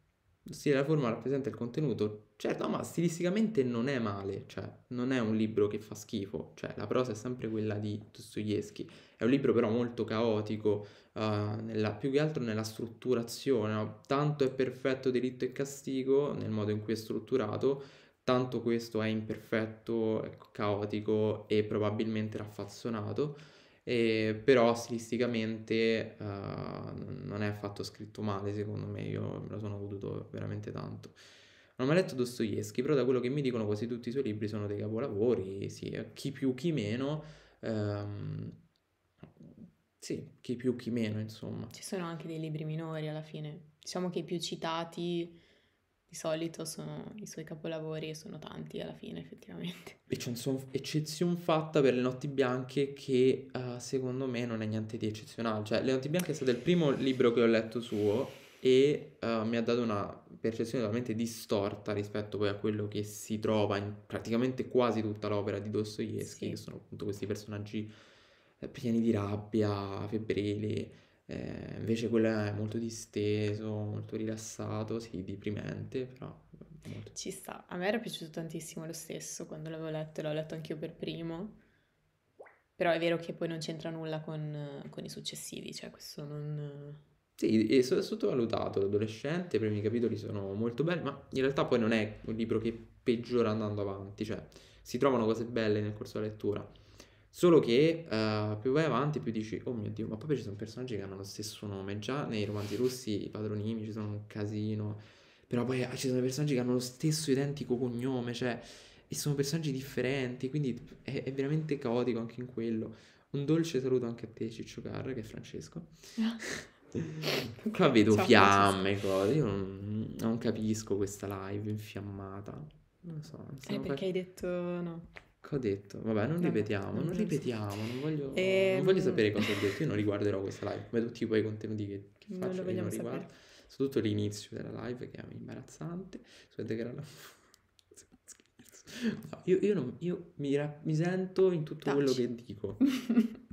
Lo stile della forma rappresenta il contenuto, certo, ma stilisticamente non è male, cioè non è un libro che fa schifo, cioè la prosa è sempre quella di Dostoevsky, è un libro però molto caotico, eh, nella, più che altro nella strutturazione, no? tanto è perfetto delitto e castigo nel modo in cui è strutturato, tanto questo è imperfetto, ecco, caotico e probabilmente raffazzonato, e, però stilisticamente uh, non è affatto scritto male secondo me, io me lo sono goduto veramente tanto. Non ho mai letto Dostoevsky, però da quello che mi dicono quasi tutti i suoi libri sono dei capolavori, sì, eh, chi più chi meno. Um, sì, chi più chi meno, insomma. Ci sono anche dei libri minori alla fine. Diciamo che i più citati di solito sono i suoi capolavori e sono tanti alla fine, effettivamente. E c'è Eccezione fatta per Le Notti Bianche che uh, secondo me non è niente di eccezionale. Cioè, Le Notti Bianche è stato il primo libro che ho letto suo e uh, mi ha dato una percezione talmente distorta rispetto poi a quello che si trova in praticamente quasi tutta l'opera di Dostoevsky, sì. che sono appunto questi personaggi eh, pieni di rabbia, febbrili, eh, invece quello è molto disteso, molto rilassato, sì, deprimente, però... Molto. Ci sta, a me era piaciuto tantissimo lo stesso quando l'avevo letto, l'ho letto anch'io per primo, però è vero che poi non c'entra nulla con, con i successivi, cioè questo non... Sì, è sottovalutato, l'adolescente, i primi capitoli sono molto belli, ma in realtà poi non è un libro che peggiora andando avanti, cioè si trovano cose belle nel corso della lettura Solo che uh, più vai avanti, più dici: Oh mio dio, ma poi ci sono personaggi che hanno lo stesso nome. Già nei romanzi russi i padronimi ci sono un casino. Però poi ah, ci sono personaggi che hanno lo stesso identico cognome, cioè. E sono personaggi differenti, quindi è, è veramente caotico anche in quello. Un dolce saluto anche a te, Ciccio Carra, che è Francesco. [laughs] Qua vedo Ciao, fiamme, Francesco. cose. Io non, non, capisco questa live infiammata. Non lo so. Non eh, perché per... hai detto no. Che ho detto? Vabbè, non ripetiamo, non, ripetiamo, non voglio, e... [laughs] non voglio, ehm. sapere cosa ho detto. Io non riguarderò questa live, come tutti quei contenuti che, che non faccio, non riguardo. Sapere. Soprattutto l'inizio della live che è imbarazzante. Sapete che era la... [laughs] No, io, io, non, io mi, ra- mi, sento in tutto Tacci. quello che dico. [laughs]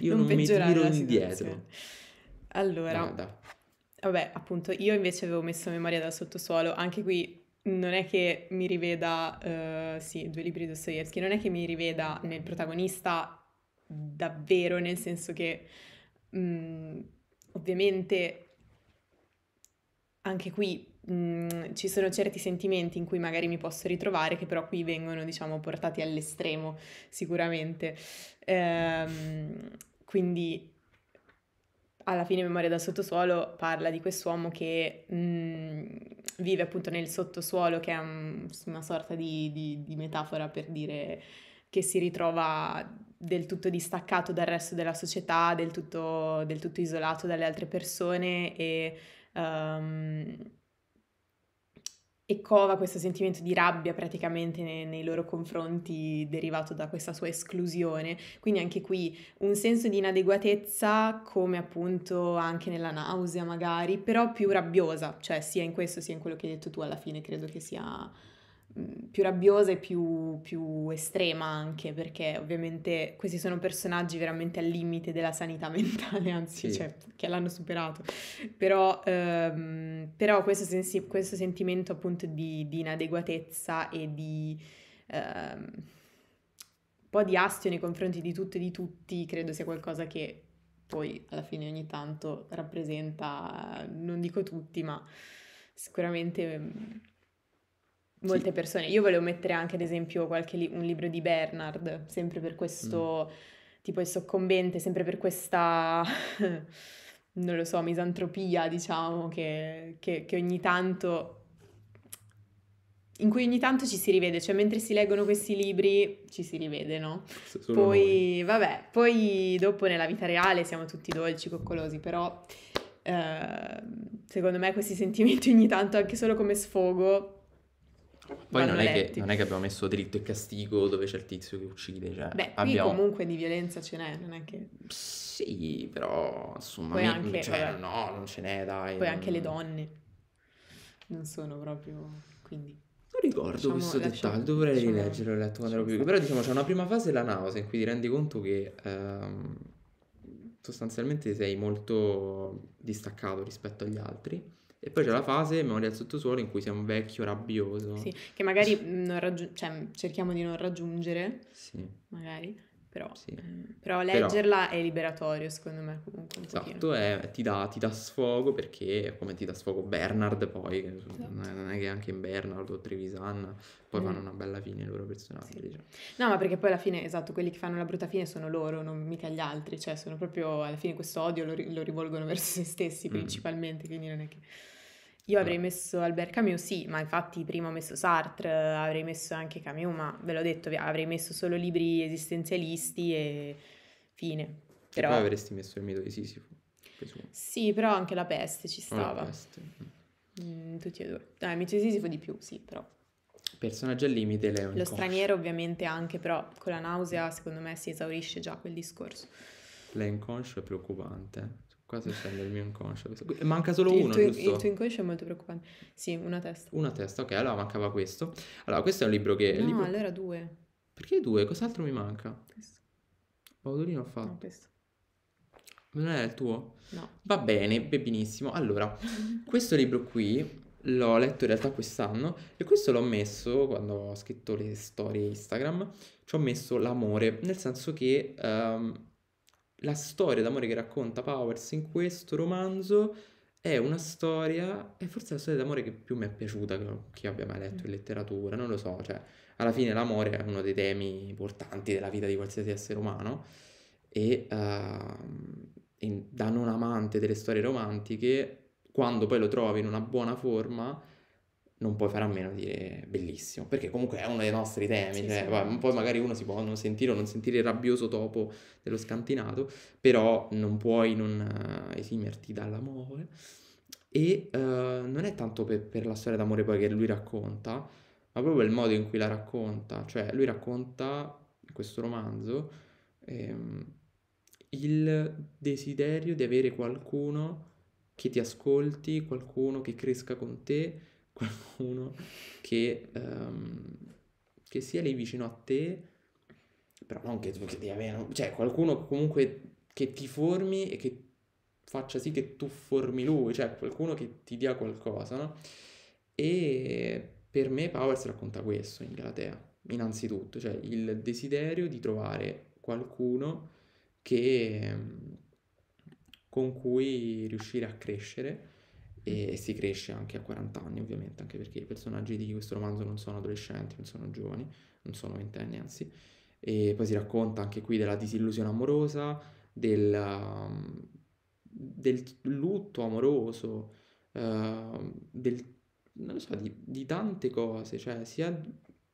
Io non, non mi tiro indietro. Allora, Nada. vabbè, appunto, io invece avevo messo memoria dal sottosuolo, anche qui non è che mi riveda, uh, sì, due libri di Dostoevsky, non è che mi riveda nel protagonista davvero, nel senso che mh, mm, ovviamente anche qui mh, mm, ci sono certi sentimenti in cui magari mi posso ritrovare, che però qui vengono, diciamo, portati all'estremo sicuramente. Ehm, quindi alla fine Memoria dal sottosuolo parla di quest'uomo che mh, mm, vive appunto nel sottosuolo, che è un, una sorta di, di, di, metafora per dire che si ritrova del tutto distaccato dal resto della società, del tutto, del tutto isolato dalle altre persone e um, e cova questo sentimento di rabbia praticamente nei, nei, loro confronti derivato da questa sua esclusione. Quindi anche qui un senso di inadeguatezza come appunto anche nella nausea magari, però più rabbiosa, cioè sia in questo sia in quello che hai detto tu alla fine credo che sia più rabbiosa e più, più, estrema anche, perché ovviamente questi sono personaggi veramente al limite della sanità [laughs] mentale, anzi, sì. cioè, che l'hanno superato. Però, ehm, però questo, sensi- questo, sentimento appunto di, di inadeguatezza e di... Ehm, un po' di astio nei confronti di tutto e di tutti, credo sia qualcosa che poi alla fine ogni tanto rappresenta, non dico tutti, ma sicuramente molte sì. persone. Io volevo mettere anche, ad esempio, li- un libro di Bernard, sempre per questo mm. tipo di soccombente, sempre per questa. [laughs] non lo so, misantropia, diciamo, che, che, che ogni tanto in cui ogni tanto ci si rivede, cioè mentre si leggono questi libri ci si rivede, no? Solo poi, noi. vabbè, poi dopo nella vita reale siamo tutti dolci, coccolosi, però eh, secondo me questi sentimenti ogni tanto anche solo come sfogo poi non è, che, non è, che, abbiamo messo dritto il castigo dove c'è il tizio che uccide. Cioè, Beh, abbiamo... comunque di violenza ce n'è, non è che... Sì, però insomma... Poi mi, anche, cioè, eh, no, non ce n'è, dai. Poi non... anche le donne non sono proprio... quindi... Non ricordo diciamo, questo lasciamo, dettaglio, dovrei diciamo, rileggerlo, l'ho letto quando ero più Però diciamo c'è una prima fase, la nausea, in cui ti rendi conto che... Ehm, sostanzialmente sei molto distaccato rispetto agli altri e poi c'è la fase memoria al sottosuolo in cui sei un vecchio rabbioso. Sì, che magari mm, non raggiungiamo, cioè, cerchiamo di non raggiungere. Sì. Magari. Però, sì. Ehm, però leggerla però, è liberatorio, secondo me, comunque. esatto, è, ti, dà, ti, dà, sfogo perché, come ti dà sfogo Bernard poi, esatto. non è che anche in Bernard o Trevisan poi mm. fanno una bella fine i loro personaggi. Sì. Diciamo. No, ma perché poi alla fine, esatto, quelli che fanno la brutta fine sono loro, non mica gli altri, cioè sono proprio, alla fine questo odio lo, lo rivolgono [laughs] verso se stessi mm. principalmente, mm. quindi non è che... Io avrei messo Albert Camus, sì, ma infatti prima ho messo Sartre, avrei messo anche Camus, ma ve l'ho detto, avrei messo solo libri esistenzialisti e fine. Però... E poi avresti messo il mito di Sisifo, Sì, però anche la peste ci stava. La peste. Mm. mm, tutti e due. Dai, mito di Sisifo di più, sì, però. Personaggio al limite, Leon. Lo straniero ovviamente anche, però con la nausea secondo me si esaurisce già quel discorso. L'inconscio è preoccupante. Qua si scende il mio inconscio. Manca solo il uno, tuo, giusto? Il tuo inconscio è molto preoccupante. Sì, una testa. Una testa, ok, allora mancava questo. Allora, questo è un libro che... No, libro... allora due. Perché due? Cos'altro mi manca? Questo. Paolino ho fatto. No, questo. Non è il tuo? No. Va bene, benissimo. Allora, questo libro qui l'ho letto in realtà quest'anno e questo l'ho messo quando ho scritto le storie Instagram, ci ho messo l'amore, nel senso che um, la storia d'amore che racconta Powers in questo romanzo è una storia, è forse la storia d'amore che più mi è piaciuta che chi abbia mai letto in letteratura, non lo so, cioè alla fine l'amore è uno dei temi importanti della vita di qualsiasi essere umano e, uh, in, da non amante delle storie romantiche, quando poi lo trovi in una buona forma, non puoi fare a meno di dire bellissimo, perché comunque è uno dei nostri temi, sì, cioè, sì. poi magari uno si può non sentire o non sentire rabbioso dopo dello scantinato, però non puoi non eh, esimerti dall'amore. E uh, non è tanto per, per, la storia d'amore poi che lui racconta, ma proprio il modo in cui la racconta, cioè lui racconta in questo romanzo ehm, il desiderio di avere qualcuno che ti ascolti, qualcuno che cresca con te, qualcuno che, um, che sia lì vicino a te, però non che tu che devi avere, cioè qualcuno comunque che ti formi e che faccia sì che tu formi lui, cioè qualcuno che ti dia qualcosa, no? E per me Powers racconta questo in Galatea, innanzitutto, cioè il desiderio di trovare qualcuno che, ehm, con cui riuscire a crescere e, si cresce anche a 40 anni ovviamente, anche perché i personaggi di questo romanzo non sono adolescenti, non sono giovani, non sono ventenni anzi, e poi si racconta anche qui della disillusione amorosa, del, um, del lutto amoroso, uh, del, non lo so, di, di, tante cose, cioè sia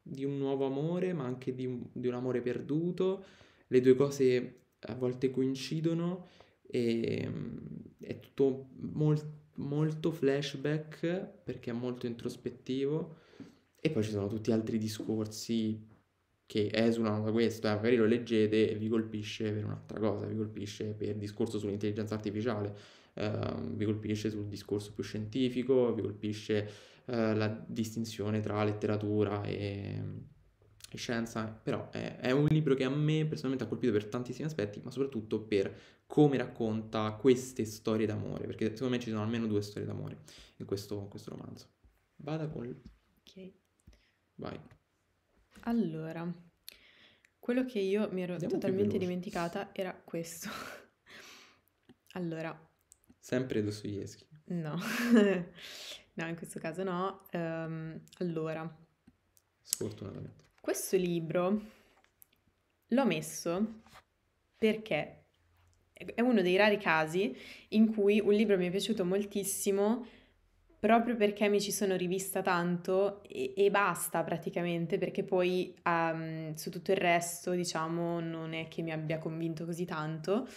di un nuovo amore ma anche di di un amore perduto, le due cose a volte coincidono e mm, è tutto molto molto flashback perché è molto introspettivo e poi ci sono tutti altri discorsi che esulano da questo, eh, magari lo leggete e vi colpisce per un'altra cosa, vi colpisce per discorso sull'intelligenza artificiale, eh, vi colpisce sul discorso più scientifico, vi colpisce eh, la distinzione tra letteratura e scienza, però è, è, un libro che a me personalmente ha colpito per tantissimi aspetti, ma soprattutto per come racconta queste storie d'amore, perché secondo me ci sono almeno due storie d'amore in questo, in questo romanzo. Vada con... Ok. Vai. Allora, quello che io mi ero Andiamo totalmente dimenticata era questo. [laughs] allora... Sempre Dostoevsky. No. [laughs] no, in questo caso no. Um, allora... Sfortunatamente. Questo libro l'ho messo perché è uno dei rari casi in cui un libro mi è piaciuto moltissimo proprio perché mi ci sono rivista tanto e, e basta praticamente perché poi um, su tutto il resto diciamo non è che mi abbia convinto così tanto.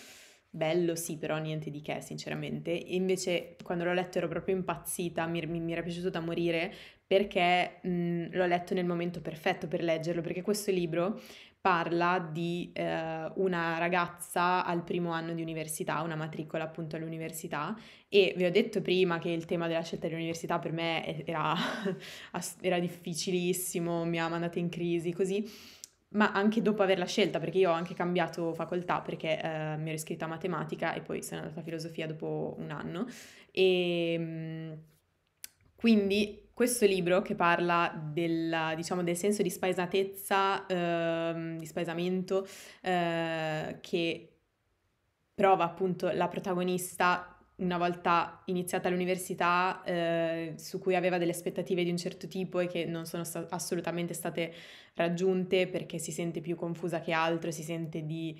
Bello sì, però niente di che sinceramente. E invece quando l'ho letto ero proprio impazzita, mi, mi, mi era piaciuto da morire perché mh, mhmm, l'ho letto nel momento perfetto per leggerlo, perché questo libro parla di eh, una ragazza al primo anno di università, una matricola appunto all'università e vi ho detto prima che il tema della scelta dell'università per me era, [laughs] era difficilissimo, mi ha mandato in crisi così, ma anche dopo averla scelta perché io ho anche cambiato facoltà perché eh, mi ero iscritta a matematica e poi sono andata a filosofia dopo un anno e ehm, quindi questo libro che parla della, diciamo, del senso di spaesatezza, ehm, di spaesamento eh, che prova appunto la protagonista una volta iniziata l'università, eh, su cui aveva delle aspettative di un certo tipo e che non sono sta- assolutamente state raggiunte perché si sente più confusa che altro, si sente di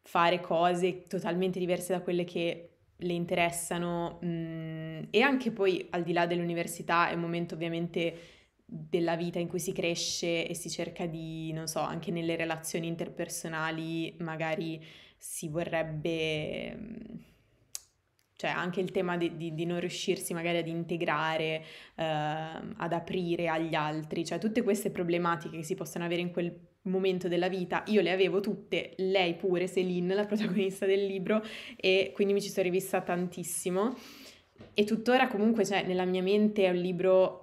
fare cose totalmente diverse da quelle che le interessano mh, mm, e anche poi al di là dell'università è un momento ovviamente della vita in cui si cresce e si cerca di, non so, anche nelle relazioni interpersonali magari si vorrebbe... Mm, cioè anche il tema di, di, di, non riuscirsi magari ad integrare, eh, ad aprire agli altri, cioè tutte queste problematiche che si possono avere in quel momento della vita, io le avevo tutte, lei pure, Céline, la protagonista del libro, e quindi mi ci sono rivista tantissimo. E tuttora comunque, cioè, nella mia mente è un libro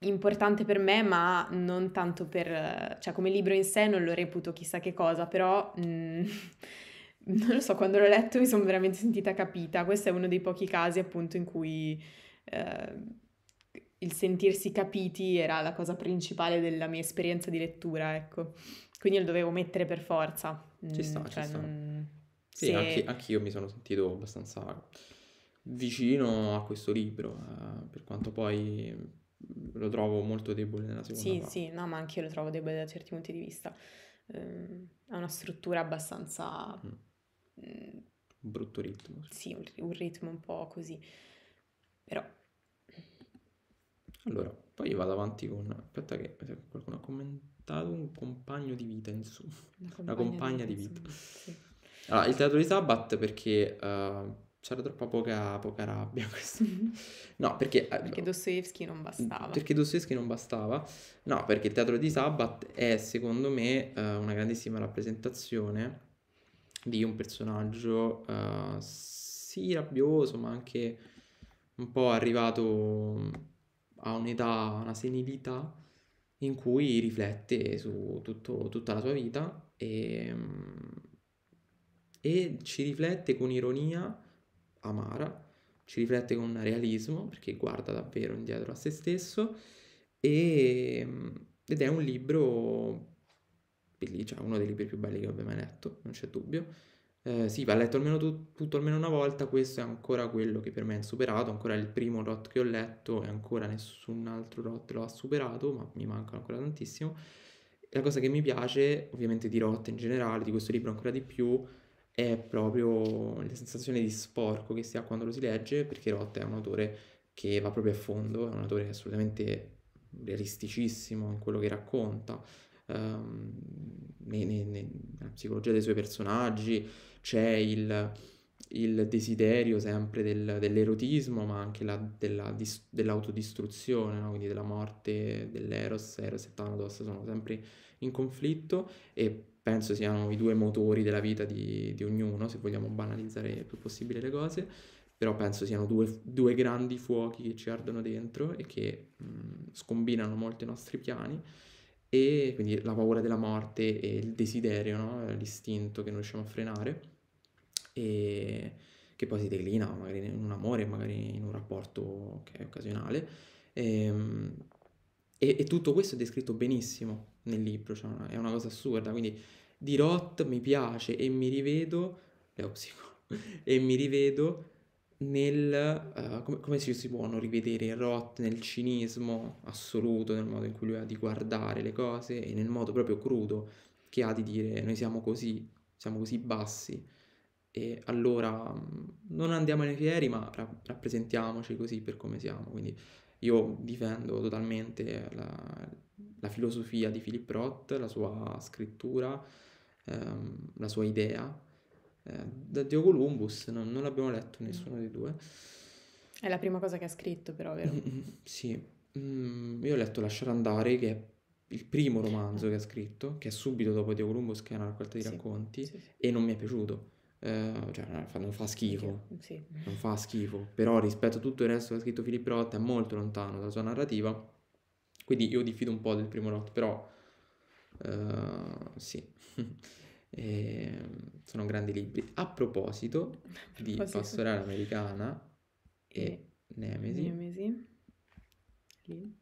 importante per me, ma non tanto per... cioè, come libro in sé non lo reputo chissà che cosa, però... Mm, [laughs] non lo so, quando l'ho letto mi sono veramente sentita capita. Questo è uno dei pochi casi appunto in cui... Eh, il sentirsi capiti era la cosa principale della mia esperienza di lettura, ecco. Quindi lo dovevo mettere per forza. Mm, ci sta, cioè, ci sta. Non... Sì, se... anche, anche, io mi sono sentito abbastanza vicino a questo libro, eh, per quanto poi lo trovo molto debole nella seconda Sì, parte. sì, no, ma anche io lo trovo debole da certi punti di vista. Eh, ha una struttura abbastanza... Mm. mm un brutto ritmo. Sì, un ritmo un po' così. Però allora, poi vado avanti con... Aspetta che eh, qualcuno ha commentato un compagno di vita, insomma. Una compagna, Una compagna di vita. Di vita. Sì. Allora, il teatro di Sabat perché... Uh, c'era troppa poca, poca rabbia. [laughs] Questo. Mhm. No, perché... Eh, perché Dostoevsky non bastava. Perché Dostoevsky non bastava. No, perché il teatro di Sabbat è, secondo me, una grandissima rappresentazione di un personaggio uh, sì rabbioso, ma anche un po' arrivato ha un'età, una senilità in cui riflette su tutto, tutta la sua vita e, mm, e ci riflette con ironia amara, ci riflette con realismo perché guarda davvero indietro a se stesso e, mm, ed è un libro cioè uno dei libri più belli che abbia mai letto, non c'è dubbio eh, sì, va letto almeno tu, tutto almeno una volta, questo è ancora quello che per me è superato, ancora il primo rot che ho letto e ancora nessun altro rot lo ha superato, ma mi manca ancora tantissimo. La cosa che mi piace, ovviamente di rot in generale, di questo libro ancora di più, è proprio la sensazione di sporco che si ha quando lo si legge, perché Roth è un autore che va proprio a fondo, è un autore assolutamente realisticissimo in quello che racconta, ehm, ne, ne, ne, nella psicologia dei suoi personaggi, c'è il, il desiderio sempre del, dell'erotismo, ma anche la, della, dis, dell'autodistruzione, no? quindi della morte dell'Eros, Eros e Thanatos sono sempre in conflitto e penso siano i due motori della vita di, di ognuno, se vogliamo banalizzare il più possibile le cose, però penso siano due, due grandi fuochi che ci ardono dentro e che mh, scombinano molto i nostri piani e quindi la paura della morte e il desiderio, no? l'istinto che non riusciamo a frenare e che poi si declina magari in un amore, magari in un rapporto che è occasionale. E, ehm, e, e tutto questo è descritto benissimo nel libro, cioè è una cosa assurda, quindi di Roth mi piace e mi rivedo, Leo psico, [laughs] e mi rivedo nel uh, come, come, si, buono rivedere Roth nel cinismo assoluto, nel modo in cui lui ha di guardare le cose e nel modo proprio crudo che ha di dire noi siamo così, siamo così bassi e allora mm, non andiamo nei fieri ma ra- rappresentiamoci così per come siamo. Quindi io difendo totalmente la, la filosofia di Philip Roth, la sua scrittura, ehm, la sua idea eh, da Dio Columbus, no, non l'abbiamo letto mm. nessuno dei due. È la prima cosa che ha scritto però, vero? [laughs] sì, mm, io ho letto Lasciare andare, che è il primo romanzo che ha scritto, che è subito dopo Dio Columbus, che è una raccolta di sì, racconti, sì, sì. e non mi è piaciuto. Uh, cioè, non fa schifo, sì. non fa schifo, però rispetto a tutto il resto che ha scritto Filippo Roth è molto lontano dalla sua narrativa, quindi io diffido un po' del primo Roth, però uh, sì. [laughs] E ehm, sono grandi libri. A proposito, a proposito. di Pastorale Americana e, e Nemesi. Nemesi. Lì.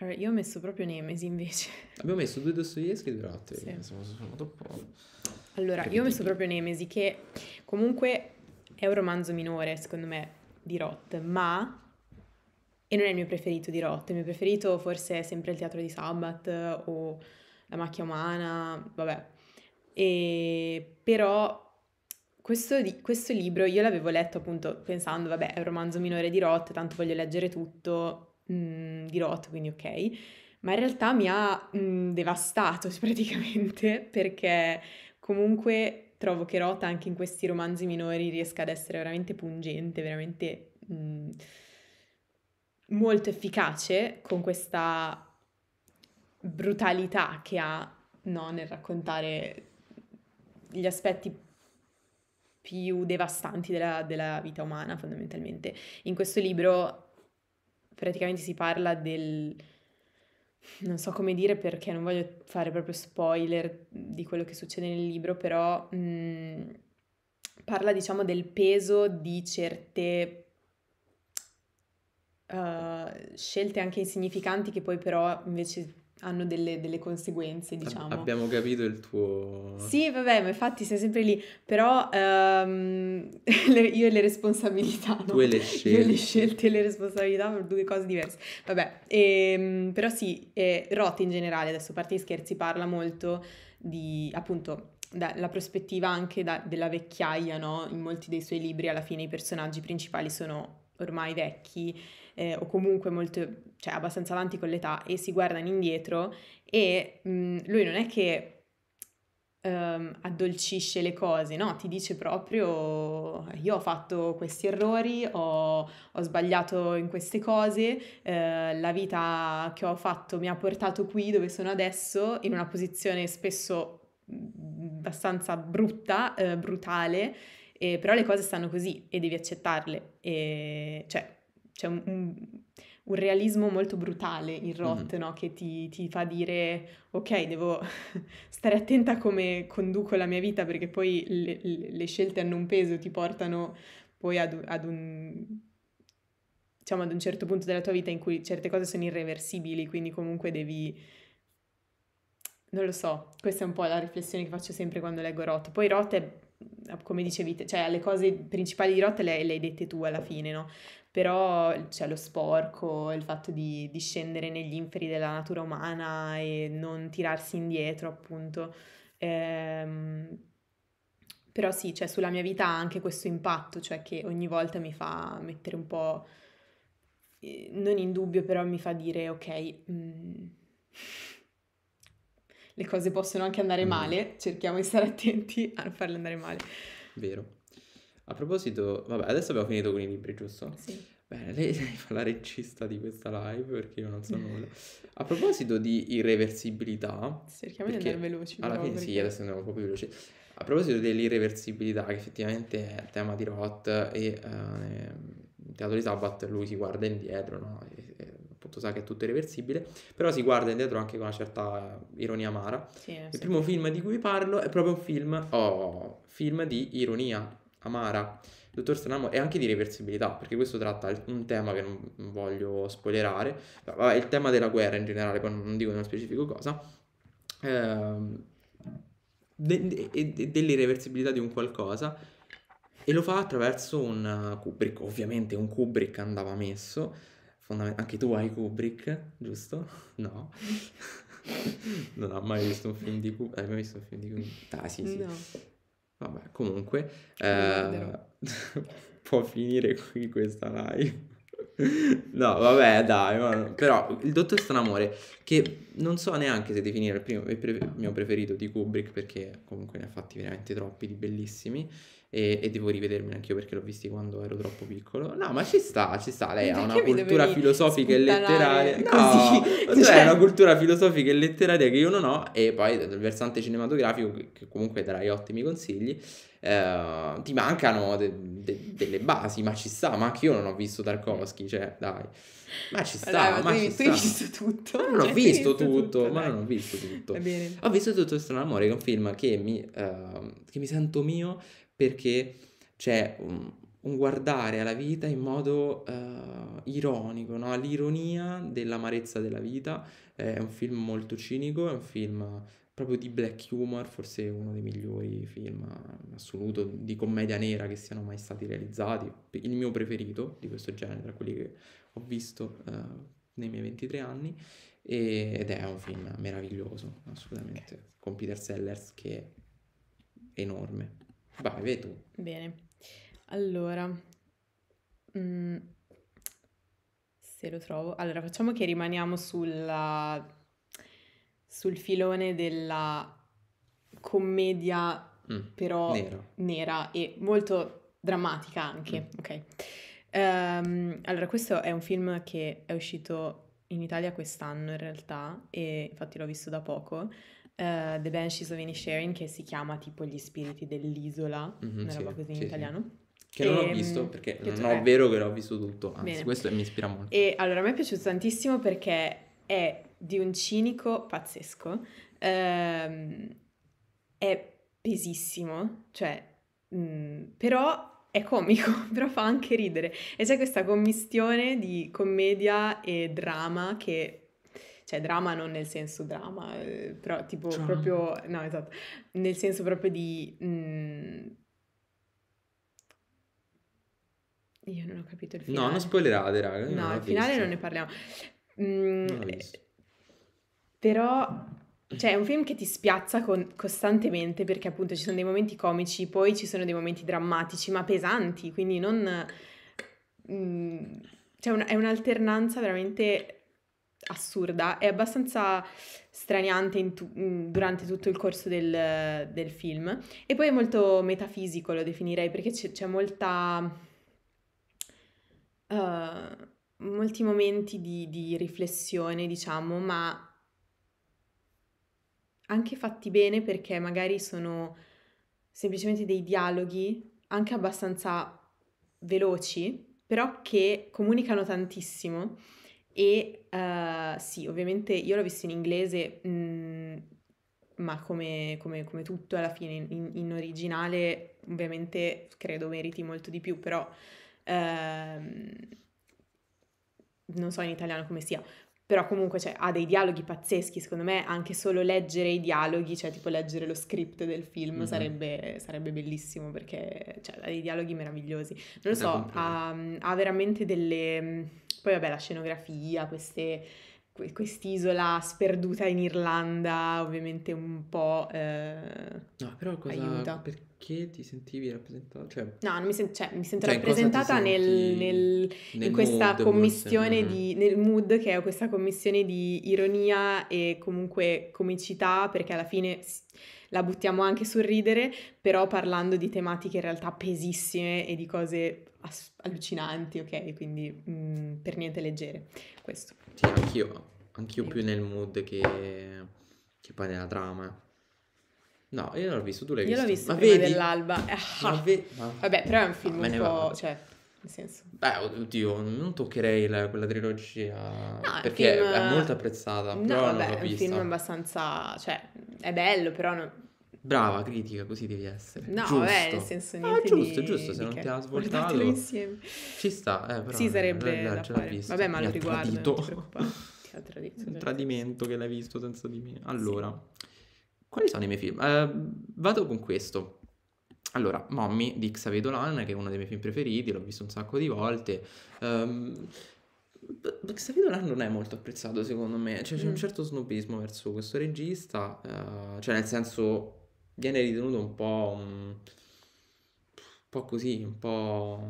Allora, io ho messo proprio Nemesi invece. [laughs] Abbiamo messo due Dostoevsky e due Rotterdam, sì. siamo dopo. Allora, io ho messo proprio Nemesi, che comunque è un romanzo minore, secondo me, di Roth, ma... E non è il mio preferito di Roth, il mio preferito forse è sempre il teatro di Sabbath o la macchia umana, vabbè. E, però questo, questo, libro io l'avevo letto appunto pensando, vabbè, è un romanzo minore di Roth, tanto voglio leggere tutto mh, mm, di Roth, quindi ok. Ma in realtà mi ha mh, mm, devastato [laughs] praticamente perché comunque trovo che Roth anche in questi romanzi minori riesca ad essere veramente pungente, veramente mh, mm, molto efficace con questa brutalità che ha no, nel raccontare gli aspetti più devastanti della, della vita umana fondamentalmente. In questo libro praticamente si parla del, non so come dire perché non voglio fare proprio spoiler di quello che succede nel libro, però mh, mm, parla diciamo del peso di certe uh, scelte anche insignificanti che poi però invece hanno delle, delle, conseguenze, diciamo. Abbiamo capito il tuo... Sì, vabbè, ma infatti sei sempre lì, però um, [laughs] le, io e le responsabilità, no? Tu e le scelte. Io e le scelte e le responsabilità sono due cose diverse. Vabbè, e, ehm, però sì, eh, Roth in generale, adesso a parte gli scherzi, parla molto di, appunto, dalla prospettiva anche da, della vecchiaia, no? In molti dei suoi libri alla fine i personaggi principali sono ormai vecchi eh, o comunque molto, cioè abbastanza avanti con l'età e si guardano indietro e mh, mm, lui non è che ehm, addolcisce le cose, no? Ti dice proprio io ho fatto questi errori, ho, ho sbagliato in queste cose, eh, la vita che ho fatto mi ha portato qui dove sono adesso in una posizione spesso mm, abbastanza brutta, eh, brutale, eh, però le cose stanno così e devi accettarle. E, cioè, c'è un, un, un, realismo molto brutale in mhm. Roth, mm-hmm. no? che ti, ti, fa dire ok, devo [laughs] stare attenta a come conduco la mia vita perché poi le, le scelte hanno un peso, ti portano poi ad, ad, un, diciamo, ad un certo punto della tua vita in cui certe cose sono irreversibili, quindi comunque devi... Non lo so, questa è un po' la riflessione che faccio sempre quando leggo Roth. Poi Roth è come dicevi, cioè le cose principali di Roth le, le, hai dette tu alla fine, no? però c'è cioè, lo sporco, il fatto di, di, scendere negli inferi della natura umana e non tirarsi indietro, appunto. Ehm, però sì, cioè, sulla mia vita ha anche questo impatto, cioè che ogni volta mi fa mettere un po', eh, non in dubbio, però mi fa dire, ok, mh, mm, [laughs] le cose possono anche andare mm. male, cerchiamo di stare attenti a non farle andare male. Vero. A proposito, vabbè, adesso abbiamo finito con i libri, giusto? Sì. Bene, lei, lei fa la regista di questa live perché io non so nulla. [laughs] A proposito di irreversibilità... Cerchiamo di andare veloci. Alla fine perché... sì, adesso andiamo un po' più veloci. A proposito dell'irreversibilità, che effettivamente è il tema di Roth e in eh, teatro di Sabbat, lui si guarda indietro, no? E, e, appunto sa che è tutto irreversibile, però si guarda indietro anche con una certa ironia amara. Sì, il primo film di cui parlo è proprio un film, oh, film di ironia amara dottor Stranamo e anche di reversibilità, perché questo tratta un tema che non voglio spoilerare, vabbè, il tema della guerra in generale, poi non dico nello specifico cosa, ehm, de- de- dell'irreversibilità di un qualcosa e lo fa attraverso un Kubrick, ovviamente un Kubrick andava messo, fondament- anche tu hai Kubrick, giusto? [laughs] No. [laughs] non ho mai visto un film di Kubrick, hai mai visto un film di Kubrick? Ah sì sì. No. Vabbè, comunque, eh, [laughs] può finire qui questa live. [laughs] No, vabbè, dai, ma- però il dottor Stranamore, che non so neanche se definire il, primo, il pre- mio preferito di Kubrick, perché comunque ne ha fatti veramente troppi di bellissimi, e, e devo rivedermi anch'io perché l'ho visti quando ero troppo piccolo. No, ma ci sta, ci sta. Lei ha una cultura filosofica e letteraria. [laughs] No, cioè... cioè, una cultura filosofica e letteraria che io non ho e poi dal versante cinematografico che comunque darai ottimi consigli. Eh, ti mancano de- de- delle basi, ma ci sta, ma anche io non ho visto Tarkovsky, cioè dai. Ma ci sta, dai, ma, tu, ci tu sta. hai visto tutto. Ma non ho cioè, visto, visto tutto, tutto ma non ho visto tutto. Ho visto tutto Strano Amore, che è un film che mi, uh, che mi sento mio perché c'è un, un guardare alla vita in modo uh, ironico, no? l'ironia dell'amarezza della vita, eh, è un film molto cinico, è un film proprio di black humor, forse uno dei migliori film in assoluto di commedia nera che siano mai stati realizzati, il mio preferito di questo genere, tra quelli che ho visto uh, nei miei 23 anni, e, ed è un film meraviglioso, assolutamente, con Peter Sellers che è enorme. Vai, vedi tu. Bene. Allora, mm, se lo trovo... Allora, facciamo che rimaniamo sulla, sul filone della commedia mm, però nero. nera e molto drammatica anche, mm. ok? Um, allora, questo è un film che è uscito in Italia quest'anno in realtà e infatti l'ho visto da poco uh, The Banshees of Inisherin che si chiama tipo Gli spiriti dell'isola, mm-hmm, una sì, così in sì, italiano. Sì. Che non ho ehm, visto perché non è vero che l'ho visto tutto, anzi Bene. questo mi ispira molto. E allora a me è piaciuto tantissimo perché è di un cinico pazzesco, ehm, è pesissimo, cioè, mh, mm, però è comico, [laughs] però fa anche ridere. E c'è questa commistione di commedia e drama che cioè drama non nel senso drama, eh, però tipo John. Cioè, proprio, no esatto, nel senso proprio di... Mh, mm, io non ho capito il finale. No, non spoilerate, raga. No, non il finale visto. non ne parliamo. Mm, eh, però cioè, è un film che ti spiazza con, costantemente perché appunto ci sono dei momenti comici, poi ci sono dei momenti drammatici, ma pesanti, quindi non... Mh, mm, cioè un, è un'alternanza veramente assurda, è abbastanza straniante tu- mm, durante tutto il corso del, del, film. E poi è molto metafisico, lo definirei, perché c- c'è molta... Uh, molti momenti di, di riflessione, diciamo, ma anche fatti bene perché magari sono semplicemente dei dialoghi anche abbastanza veloci, però che comunicano tantissimo e uh, sì, ovviamente io l'ho visto in inglese, mh, mm, ma come, come, come, tutto alla fine in, in, originale ovviamente credo meriti molto di più, però ehm, non so in italiano come sia, però comunque cioè, ha dei dialoghi pazzeschi, secondo me anche solo leggere i dialoghi, cioè tipo leggere lo script del film mm-hmm. sarebbe, sarebbe, bellissimo perché cioè, ha dei dialoghi meravigliosi. Non lo so, ha, ha veramente delle poi vabbè la scenografia, queste, quest'isola sperduta in Irlanda, ovviamente un po'... Eh, no, però cosa, aiuta. perché ti sentivi rappresentata? Cioè, no, non mi, sen- cioè, mi sento cioè, rappresentata nel, nel, nel, in questa mood, commissione mm-hmm. di... nel mood che è questa commissione di ironia e comunque comicità, perché alla fine la buttiamo anche sul ridere, però parlando di tematiche in realtà pesissime e di cose ass- allucinanti, ok? Quindi mh, mm, per niente leggere. Questo. Sì, anch'io, anch'io più nel mood che, che poi nella trama. No, io non l'ho visto, tu l'hai visto. Io l'ho visto ma prima vedi? dell'alba. Eh, ah. Ma ve- ma... Vabbè, però è un film ah, un po', cioè, nel senso. Beh, oddio, non toccherei la, quella trilogia no, perché film... è molto apprezzata, no, però vabbè, non l'ho vista. è un film abbastanza, cioè, è bello, però no... Brava critica, così devi essere. No, giusto. beh, nel senso ah, niente. Ah, giusto, di, giusto, se non ti ha [laughs] svoltato. insieme. Ci sta, eh, però. Sì, sarebbe non, non, da fare. Vabbè, ma Mi lo riguardo. Tradito. Un tradimento che l'hai visto senza di me. Allora, sì. quali sono i miei film? Eh, vado con questo. Allora, Mommy di Xavier Dolan, che è uno dei miei film preferiti, l'ho visto un sacco di volte. Um, Xavier Dolan non è molto apprezzato secondo me, cioè, c'è mm. un certo snobismo verso questo regista, uh, cioè nel senso viene ritenuto un po'... Un, mm, un po' così, un po'...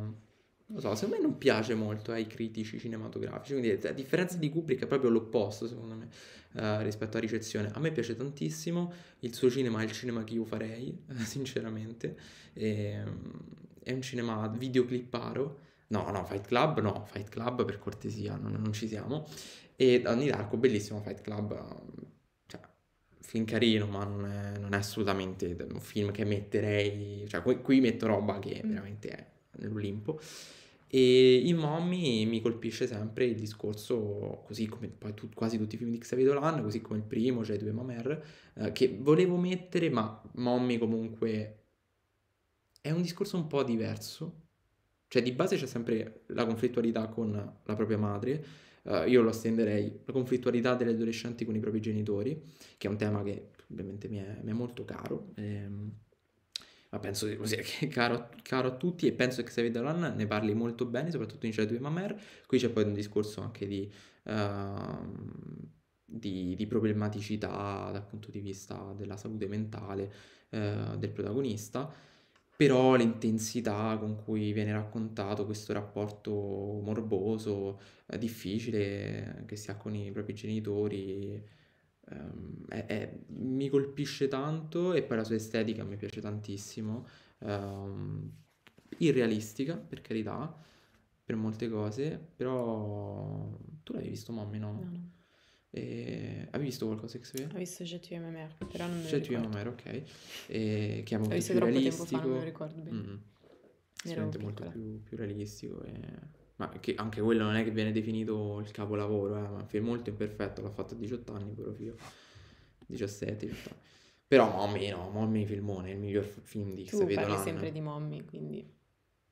Non so, secondo me non piace molto ai critici cinematografici, quindi a differenza di Kubrick è proprio l'opposto, secondo me, eh, rispetto alla ricezione. A me piace tantissimo, il suo cinema è il cinema che io farei, eh, [laughs] sinceramente. E, ehm, è un cinema videoclipparo. No, no, Fight Club no, Fight Club per cortesia, non, non ci siamo. E Donnie Darko, bellissimo Fight Club, film carino, ma non è, non è assolutamente un film che metterei, cioè qui, qui metto roba che mm. veramente è nell'Olimpo. E in Mommy mi colpisce sempre il discorso, così come poi tu, quasi tutti i film di Xavier Dolan, così come il primo, cioè i due Mamer, eh, che volevo mettere, ma Mommy comunque è un discorso un po' diverso. Cioè di base c'è sempre la conflittualità con la propria madre, uh, io lo estenderei, la conflittualità degli adolescenti con i propri genitori, che è un tema che ovviamente mi è, mi è molto caro, ehm, ma penso che sia caro, caro, a tutti e penso che Xavier Dolan ne parli molto bene, soprattutto in Shadow Mamer. Qui c'è poi un discorso anche di... Uh, di, di, problematicità dal punto di vista della salute mentale eh, del protagonista però l'intensità con cui viene raccontato questo rapporto morboso, eh, difficile eh, che si ha con i propri genitori, ehm, è, è, mi colpisce tanto e poi la sua estetica mi piace tantissimo, ehm, irrealistica per carità, per molte cose, però tu l'hai visto Mommy, no? no, no. E... Hai visto qualcosa che Ho visto Jet UMMR, però non me Jet UMMR, ok. E... Che è molto più realistico. Ho visto più troppo realistico. tempo fa, non lo ricordo bene. Mm. Sicuramente molto più, più realistico e... Ma che anche quello non è che viene definito il capolavoro, eh, ma è molto imperfetto, l'ha fatto a 18 anni, però figlio. 17, 18 anni. Però Mommy no, Mommy filmone, è il miglior film di Xavier Dolan. Tu parli sempre di Mommy, quindi...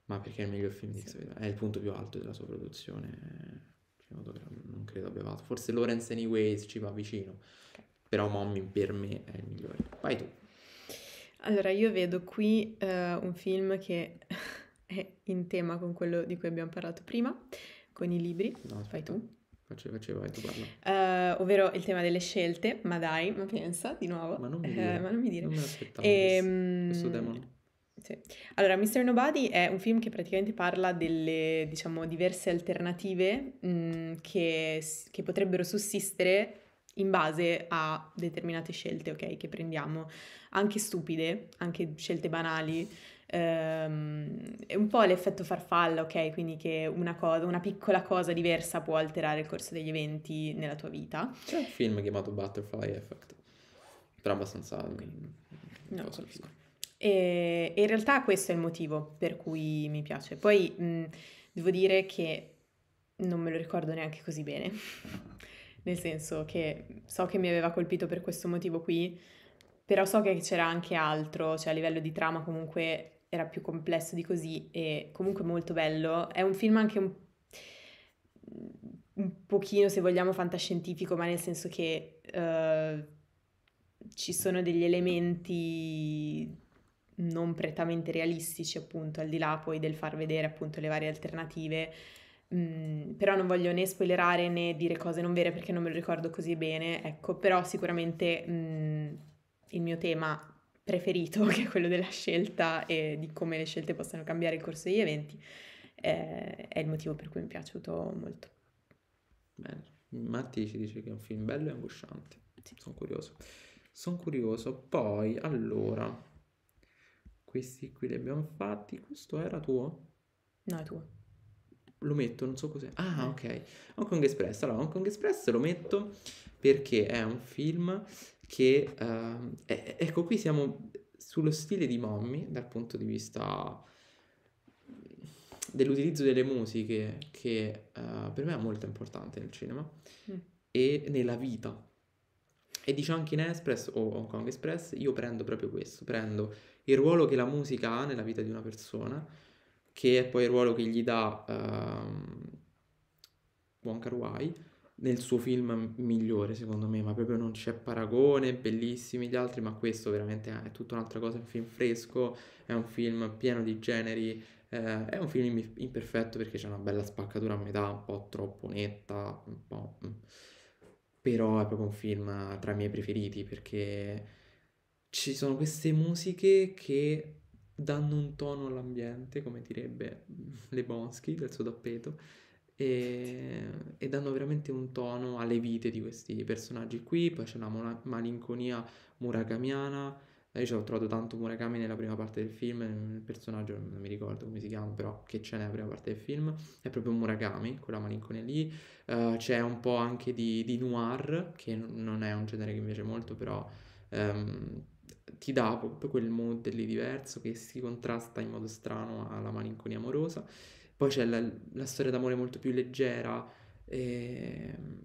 Ma perché è il miglior film di Xavier sì. Dolan? È il punto più alto della sua produzione Shimoto cioè, non credo abbia fatto. Forse Lawrence Anyways ci va vicino. Okay. Però Mommy per me è il migliore. Vai tu. Allora, io vedo qui uh, un film che [laughs] è in tema con quello di cui abbiamo parlato prima, con i libri. No, Fai tu. Faccio, faccio, vai tu parla. Uh, ovvero il tema delle scelte, ma dai, ma pensa, di nuovo. Ma non mi eh, dire. Uh, non mi dire. Non me l'aspettavo e, questo, ehm, questo demone. Sì. Allora, Mr. Nobody è un film che praticamente parla delle, diciamo, diverse alternative mh, mm, che, che potrebbero sussistere in base a determinate scelte, ok, che prendiamo, anche stupide, anche scelte banali. Ehm, è un po' l'effetto farfalla, ok? Quindi che una, cosa, una piccola cosa diversa può alterare il corso degli eventi nella tua vita. C'è un film chiamato Butterfly Effect, però abbastanza... Mm, okay. No, e, in realtà questo è il motivo per cui mi piace. Poi mh, devo dire che non me lo ricordo neanche così bene, [laughs] nel senso che so che mi aveva colpito per questo motivo qui, però so che c'era anche altro, cioè a livello di trama comunque era più complesso di così e comunque molto bello. È un film anche un, un pochino, se vogliamo, fantascientifico, ma nel senso che uh, ci sono degli elementi non prettamente realistici, appunto, al di là poi del far vedere appunto le varie alternative. Mm, però non voglio né spoilerare né dire cose non vere perché non me lo ricordo così bene, ecco, però sicuramente mm, il mio tema preferito, [laughs] che è quello della scelta e di come le scelte possano cambiare il corso degli eventi, eh, è il motivo per cui mi è piaciuto molto. Bene, Matti ci dice che è un film bello e angosciante, sì. sono curioso. Sono curioso, poi allora questi qui li abbiamo fatti. Questo era tuo? No, è tuo. Lo metto, non so cos'è. Ah, eh. ok. Hong Kong Express. Allora, Hong Kong Express lo metto perché è un film che... Uh, eh, è, ecco, qui siamo sullo stile di Mommy dal punto di vista dell'utilizzo delle musiche che uh, per me è molto importante nel cinema mm. e nella vita. E anche in Express o Hong Kong Express io prendo proprio questo, prendo il ruolo che la musica ha nella vita di una persona, che è poi il ruolo che gli dà um, Wong Wai nel suo film migliore secondo me, ma proprio non c'è paragone, bellissimi gli altri, ma questo veramente è tutta un'altra cosa, è un film fresco, è un film pieno di generi, eh, è un film imperfetto perché c'è una bella spaccatura a metà, un po' troppo netta, un po'... Mm. però è proprio un film tra i miei preferiti perché ci sono queste musiche che danno un tono all'ambiente, come direbbe [laughs] Le del suo tappeto, e, e, danno veramente un tono alle vite di questi personaggi qui. Poi c'è una malinconia murakamiana. Io ci ho trovato tanto Murakami nella prima parte del film, il personaggio non mi ricordo come si chiama, però che c'è nella prima parte del film, è proprio Murakami, quella malinconia lì. Uh, c'è un po' anche di, di, noir, che non è un genere che mi piace molto, però um, ti dà proprio quel mood lì diverso che si contrasta in modo strano alla malinconia amorosa. Poi c'è la, la storia d'amore molto più leggera e, ehm,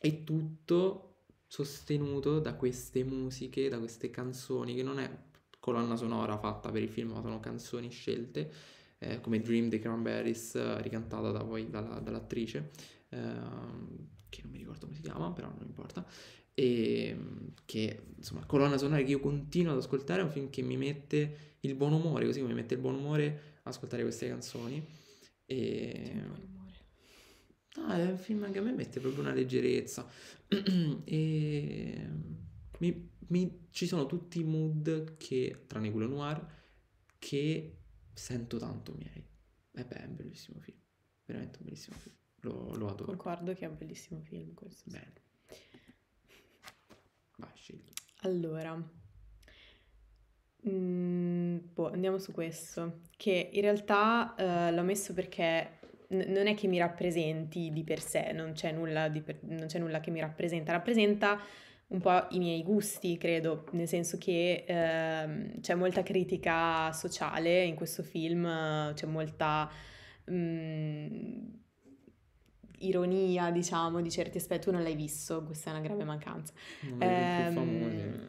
e, tutto sostenuto da queste musiche, da queste canzoni che non è colonna sonora fatta per il film, ma sono canzoni scelte eh, come Dream the Cranberries eh, ricantata da poi dalla, dall'attrice eh, che non mi ricordo come si chiama, però non importa e ehm, che insomma colonna sonora che io continuo ad ascoltare è un film che mi mette il buon umore così come mi mette il buon umore ascoltare queste canzoni ehm, e no è un film che a me mette proprio una leggerezza e [clears throat] ehm, mi, mi... ci sono tutti i mood che tranne quello noir che sento tanto miei e eh beh è un bellissimo film veramente un bellissimo film lo, lo adoro concordo che è un bellissimo film questo Bene. Vai, scegli. Allora, mm, boh, andiamo su questo, che in realtà eh, l'ho messo perché n- non è che mi rappresenti di per sé, non c'è, nulla di per- non c'è nulla che mi rappresenta, rappresenta un po' i miei gusti, credo, nel senso che ehm, c'è molta critica sociale in questo film, c'è molta... Mm, ironia, diciamo, di certi aspetti, tu non l'hai visto, questa è una grave mancanza. Non ehm,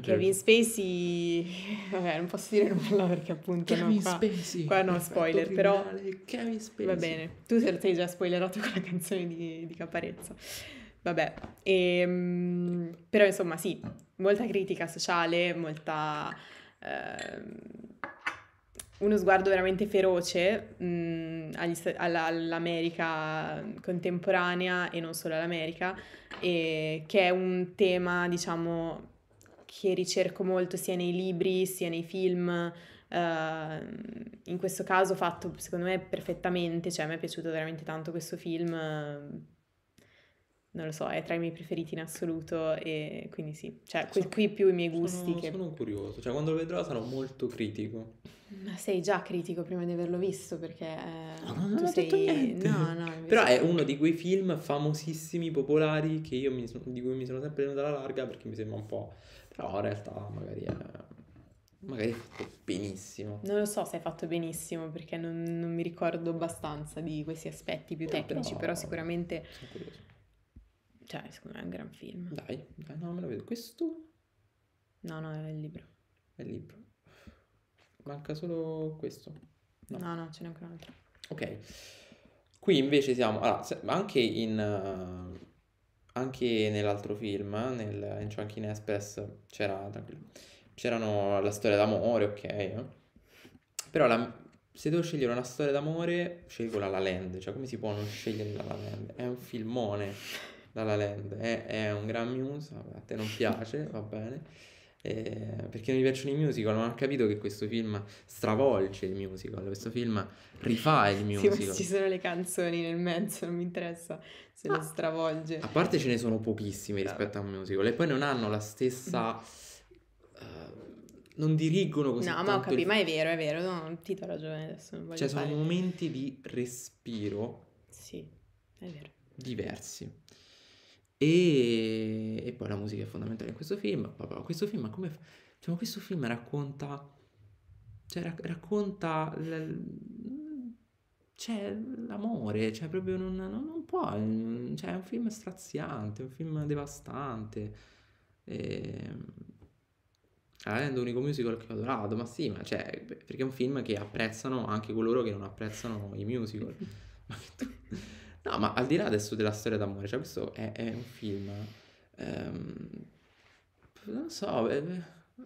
Kevin Spacey, [laughs] vabbè, non posso dire nulla perché appunto Kevin no, qua, Spacey, qua no spoiler, però Kevin Spacey. va bene, tu sei già spoilerato con la canzone di, di Caparezza, vabbè, e, ehm, però insomma sì, molta critica sociale, molta... Ehm, uno sguardo veramente feroce mh, mm, agli, alla, all'America contemporanea e non solo all'America, e, che è un tema, diciamo, che ricerco molto sia nei libri sia nei film. Uh, in questo caso fatto secondo me perfettamente, cioè mi è piaciuto veramente tanto questo film non lo so, è tra i miei preferiti in assoluto e quindi sì, cioè sono, qui più i miei gusti. Sono, che... sono curioso, cioè quando lo vedrò sarò molto critico. Ma sei già critico prima di averlo visto perché... Eh, no, ah, non ho sei... detto niente. No, no, [laughs] Però è uno di quei film famosissimi, popolari, sono, di cui mi sono sempre tenuto alla larga perché mi sembra un po'... Però in realtà magari è... Magari è fatto benissimo. Non lo so se hai fatto benissimo perché non, non mi ricordo abbastanza di questi aspetti più eh, tecnici, però, però sicuramente cioè, secondo me è un gran film. Dai, dai, no, me lo vedo. Questo? No, no, è il libro. È il libro. Manca solo questo. No, no, no ce n'è ancora un altro. Ok. Qui invece siamo... Allora, anche in... Uh, anche nell'altro film, eh, nel, in Chunkin Express, c'era, c'erano la storia d'amore, ok. Eh? Però la, se devo scegliere una storia d'amore, scelgo La La Land. Cioè, come si può non scegliere La La Land? È un filmone. La La Land è, è un gran musical, a te non [laughs] piace, va bene. Eh, perché non mi piacciono i musical, ma ho capito che questo film stravolge il musical, questo film rifà il [laughs] musical. Sì, ci sono le canzoni nel mezzo, non mi interessa se ah. le stravolge. A parte ce ne sono pochissime rispetto a un musical e poi non hanno la stessa... Uh, non dirigono così No, ma ho capito, il... ma è vero, è vero, no, ti do ragione adesso, non voglio Cioè fare... sono momenti di respiro. Sì, è vero. Diversi. E, e poi la musica è fondamentale in questo film. Papà, questo film, come, diciamo, questo film racconta, cioè, rac- racconta l- c'è cioè, l'amore, cioè proprio non, non, non può, mm, cioè è un film straziante, un film devastante. E... Ehm, Rendo unico musical che ho adorato, ma sì, ma cioè, perché è un film che apprezzano anche coloro che non apprezzano i musical. [laughs] ma che tu... No, ma al di là adesso della storia d'amore, cioè questo è, è un film... Ehm, non so, è,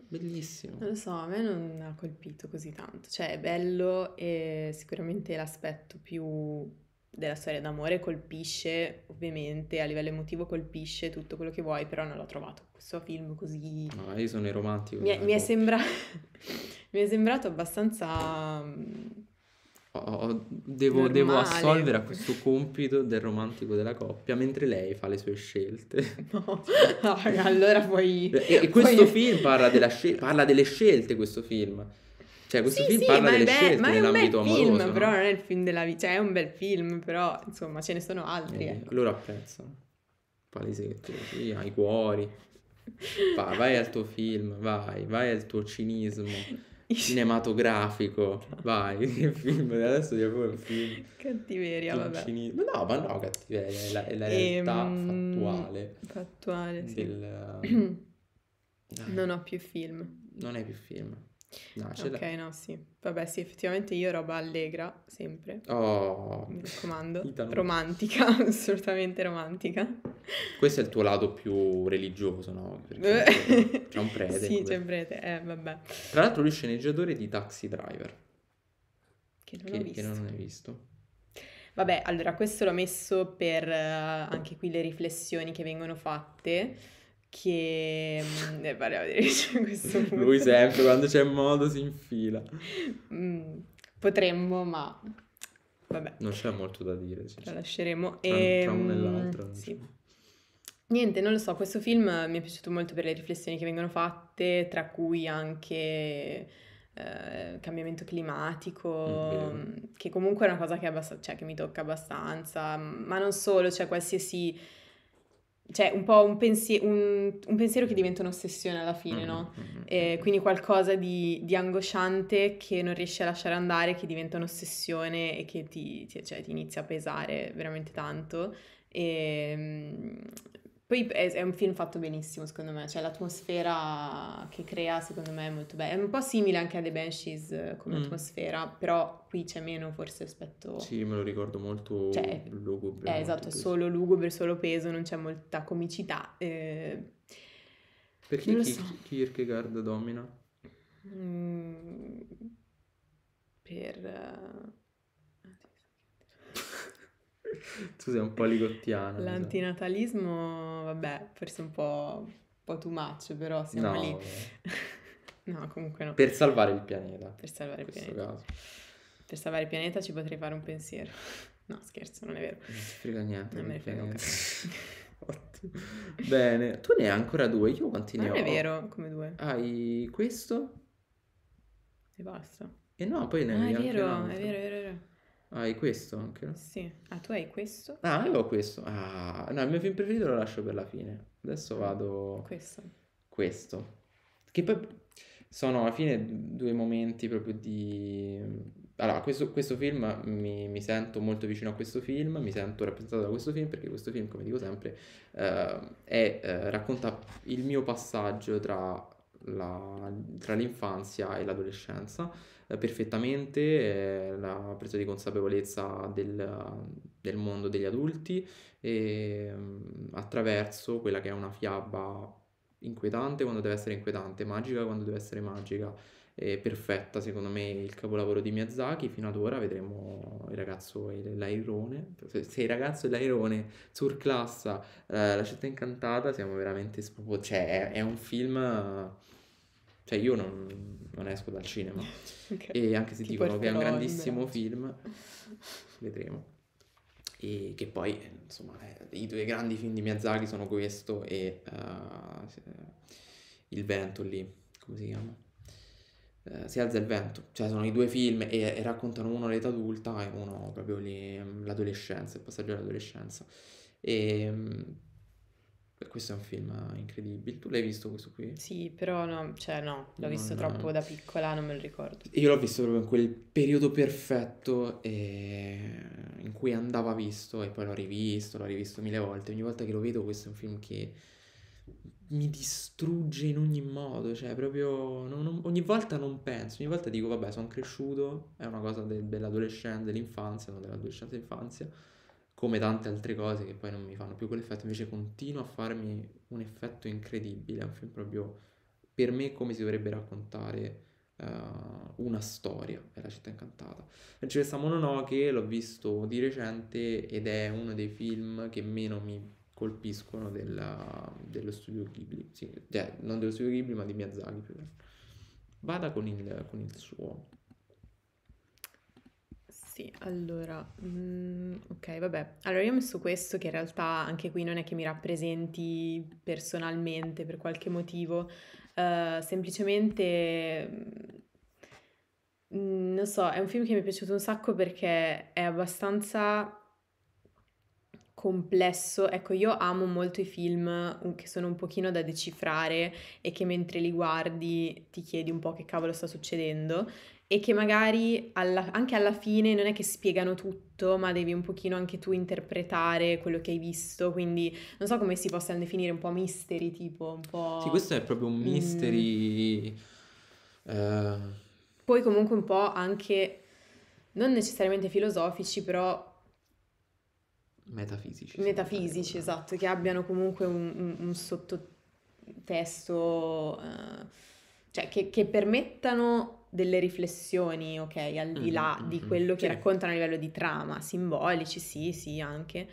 bellissimo. Non lo so, a me non ha colpito così tanto. Cioè è bello e sicuramente l'aspetto più della storia d'amore colpisce, ovviamente, a livello emotivo colpisce tutto quello che vuoi, però non l'ho trovato questo film così... No, io sono romantico. Mi è, mi è, sembra... [laughs] mi è sembrato abbastanza mm, ho, devo, devo, assolvere a questo compito del romantico della coppia mentre lei fa le sue scelte. [laughs] No, allora poi... E, e questo poi... film parla, scel- parla, delle scelte, questo film. Cioè, questo sì, film sì, parla delle beh, scelte nell'ambito amoroso. è un bel film, no? però non è il film della vita. Cioè, è un bel film, però, insomma, ce ne sono altri. Eh, eh. Allora apprezzo. Palese che tu cuori. Va, vai al tuo film, vai, vai al tuo cinismo. [laughs] cinematografico. [laughs] Vai, che film, adesso ti proprio un film. Cattiveria, vabbè. Cini... no, ma no, cattiveria, è la, è la realtà ehm... fattuale. Fattuale, sì. [clears throat] non ho più film. Non hai più film. No, ce ok, no, sì. Vabbè, sì, effettivamente io roba allegra, sempre. Oh. Mi raccomando. [laughs] Romantica, [laughs] assolutamente romantica. Questo è il tuo lato più religioso, no? Perché [laughs] c'è un prete. sì, c'è un prete, eh, vabbè. Tra l'altro lui è sceneggiatore di Taxi Driver. Che non che, visto. Che non hai visto. Vabbè, allora questo l'ho messo per uh, anche qui le riflessioni che vengono fatte che ne mm, eh, parliamo di Ricci a questo [laughs] punto. Lui sempre, quando c'è modo, si infila. Mm, potremmo, ma vabbè. Non c'è molto da dire. Sì, La lasceremo. Tra, e... tra uno e ehm, l'altro. Non sì. Niente, non lo so, questo film mi è piaciuto molto per le riflessioni che vengono fatte, tra cui anche eh, cambiamento climatico, mm-hmm. che comunque è una cosa che, abbast- cioè, che mi tocca abbastanza, ma non solo, cioè qualsiasi cioè un po' un, pensier- un, un, pensiero che diventa un'ossessione alla fine, no? Mm-hmm, mm-hmm, eh, mm-hmm. quindi qualcosa di, di, angosciante che non riesci a lasciare andare, che diventa un'ossessione e che ti, ti, cioè, ti inizia a pesare veramente tanto. E, ehm, poi è, è, un film fatto benissimo, secondo me, cioè l'atmosfera che crea, secondo me, è molto bella. È un po' simile anche a The Banshees eh, come mm. atmosfera, però qui c'è meno forse aspetto... Sì, me lo ricordo molto cioè, lugubre. Eh, esatto, è solo lugubre, solo peso, non c'è molta comicità. Eh... Perché Kier- so. Kierkegaard domina? Mm, per... Eh, tu sei un po' ligottiana. L'antinatalismo, vabbè, forse un po', un po too much, però siamo no, lì. [laughs] no, comunque no. Per salvare il pianeta. Per salvare il pianeta. Caso. Per salvare il pianeta ci potrei fare un pensiero. No, scherzo, non è vero. Non ti frega niente. Non me ne frega niente. [laughs] Ottimo. Bene, tu ne hai ancora due, io quanti non ne ho? Non è vero, come due. Hai questo? E basta. E no, poi ne ah, hai ah, è vero, è vero, è vero, è vero hai questo anche? Sì. Ah, tu hai questo? Ah, io ho questo. Ah, no, il mio film preferito lo lascio per la fine. Adesso mm, vado Questo. questo. Che poi sono alla fine due momenti proprio di... Allora, questo, questo film mi, mi sento molto vicino a questo film, mi sento rappresentato da questo film perché questo film, come dico sempre, eh, è, eh, racconta il mio passaggio tra, la- tra l'infanzia e l'adolescenza eh, perfettamente, eh, la presa di consapevolezza del, del mondo degli adulti e, ehm, attraverso quella che è una fiaba inquietante quando deve essere inquietante, magica quando deve essere magica perfetta, secondo me, il capolavoro di Miyazaki. Fino ad ora vedremo il ragazzo e l'airone. Se il ragazzo e l'airone surclassa eh, La città incantata, siamo veramente... Cioè, è, è un film cioè io non, non esco dal cinema. [laughs] Okay. E anche se tipo dicono che è un grandissimo film, vedremo. E che poi, insomma, eh, i due grandi film di Miyazaki sono questo e uh, Il vento lì, come si chiama? Eh, si alza il vento, cioè sono i due film e, e raccontano uno l'età adulta e uno proprio lì, mm, l'adolescenza, il passaggio all'adolescenza. E mm, questo è un film incredibile. Tu l'hai visto questo qui? Sì, però no, cioè no, l'ho no, visto troppo da piccola, non me lo ricordo. Io l'ho visto proprio in quel periodo perfetto e... in cui andava visto e poi l'ho rivisto, l'ho rivisto mille volte. Ogni volta che lo vedo questo è un film che mi distrugge in ogni modo, cioè proprio non, non, ogni volta non penso, ogni volta dico vabbè sono cresciuto, è una cosa de, dell'adolescenza, dell'infanzia, non dell'adolescenza, infanzia come tante altre cose che poi non mi fanno più quell'effetto, invece continua a farmi un effetto incredibile, è un film proprio per me come si dovrebbe raccontare uh, una storia, è la città incantata. C'è questa Mononoke, l'ho visto di recente ed è uno dei film che meno mi colpiscono della, dello studio Ghibli, sì, cioè non dello studio Ghibli ma di Miyazaki più che altro. Vada con il, con il suo. Sì, allora, mm, ok, vabbè. Allora io ho messo questo che in realtà anche qui non è che mi rappresenti personalmente per qualche motivo, eh, semplicemente mm, non so, è un film che mi è piaciuto un sacco perché è abbastanza complesso. Ecco, io amo molto i film mm, che sono un pochino da decifrare e che mentre li guardi ti chiedi un po' che cavolo sta succedendo e che magari alla, anche alla fine non è che spiegano tutto, ma devi un pochino anche tu interpretare quello che hai visto, quindi non so come si possano definire un po' mystery tipo, un po'... Sì, questo è proprio un mystery... Mm. Eh... Poi comunque un po' anche, non necessariamente filosofici, però... Metafisici. Metafisici, esatto, che abbiano comunque un, un, un sottotesto, eh, cioè che, che permettano delle riflessioni, ok, al di là mm-hmm, di mm-hmm, quello che sì. raccontano a livello di trama, simbolici, sì, sì, anche.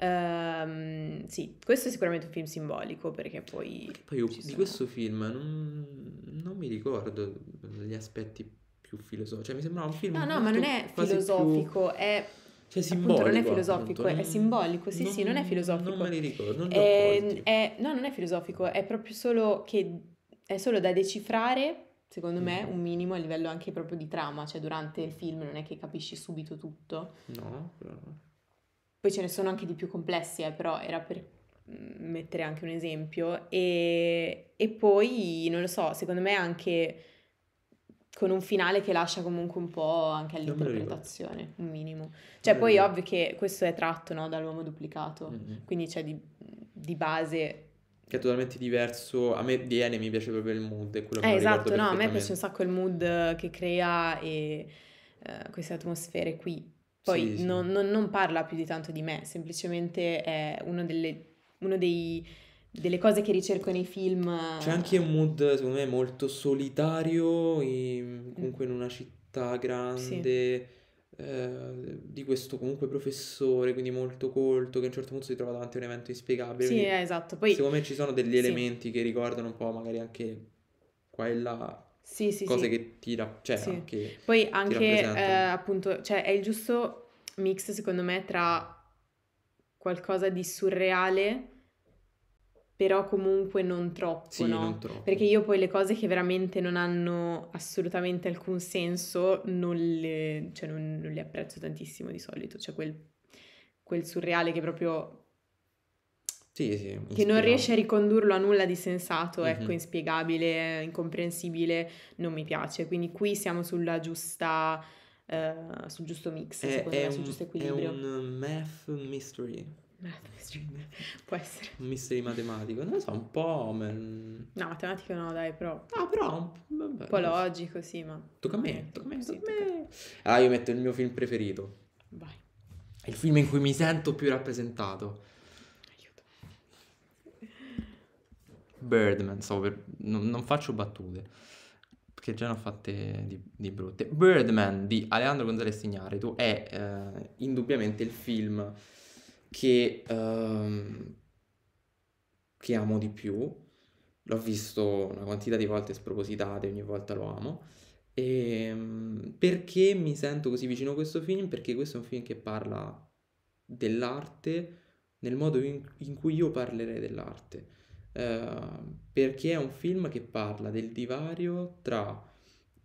Um, sì, questo è sicuramente un film simbolico perché poi... Poi io, sono... di questo film non, non, mi ricordo gli aspetti più filosofici, cioè mi sembrava un film... No, no, ma non è filosofico, più... è... Cioè, simbolico, appunto, non è filosofico, appunto, è, simbolico, sì, non, sì, non è filosofico. Non me li ricordo, non è, ehm, è, No, non è filosofico, è proprio solo che è solo da decifrare secondo mm. me, un minimo a livello anche proprio di trama, cioè durante il film non è che capisci subito tutto. No, però Poi ce ne sono anche di più complessi, eh, però era per mm, mettere anche un esempio. E, e poi, non lo so, secondo me anche con un finale che lascia comunque un po' anche all'interpretazione, un minimo. Cioè, poi ovvio che questo è tratto no, dall'uomo duplicato, mm-hmm. quindi c'è di, di base che è totalmente diverso. A me viene, Ene mi piace proprio il mood. È quello che eh, esatto, no, a me piace un sacco il mood eh, che crea e uh, queste atmosfere qui. Poi sì, non, sì. Non, non, parla più di tanto di me, semplicemente è uno, delle, uno dei, delle cose che ricerco nei film. Eh, C'è anche un mood, secondo me, molto solitario, e comunque in una città grande. Sì eh, di questo comunque professore, quindi molto colto, che a un certo punto si trova davanti a un evento inspiegabile. Sì, quindi, eh, esatto. Poi, secondo me ci sono degli elementi che ricordano un po' magari anche qua e là sì, sì, cose sì. che ti ra- cioè, sì. anche, poi anche eh, appunto cioè è il giusto mix secondo me tra qualcosa di surreale però comunque non troppo, sì, no? non troppo, Perché io poi le cose che veramente non hanno assolutamente alcun senso non le, cioè non, non le apprezzo tantissimo di solito, cioè quel, quel surreale che proprio... Sì, sì, che non riesce a ricondurlo a nulla di sensato, mm-hmm. ecco, mhm. inspiegabile, incomprensibile, non mi piace. Quindi qui siamo sulla giusta... Uh, sul giusto mix, è, secondo è me, sul giusto equilibrio. È un math mystery. Può essere. Un mister matematico, matematica, non lo so, un po'... Men... No, matematico no, dai, però... Ah, però... Vabbè, un po' logico, sì, ma... Tocca a me, tocca a me, tocca a me. Allora, ah, io metto il mio film preferito. Vai. È il film in cui mi sento più rappresentato. Aiuto. Birdman, so, per... non, non faccio battute che già ne ho fatte di, di, brutte. Birdman di Alejandro Gonzalez tu è eh, indubbiamente il film che, um, che amo di più. L'ho visto una quantità di volte spropositate, ogni volta lo amo. E, ehm, perché mi sento così vicino a questo film? Perché questo è un film che parla dell'arte nel modo in, in cui io parlerei dell'arte. Uh, perché è un film che parla del divario tra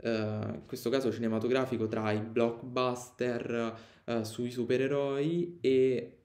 Uh, in questo caso cinematografico tra i blockbuster uh, sui supereroi e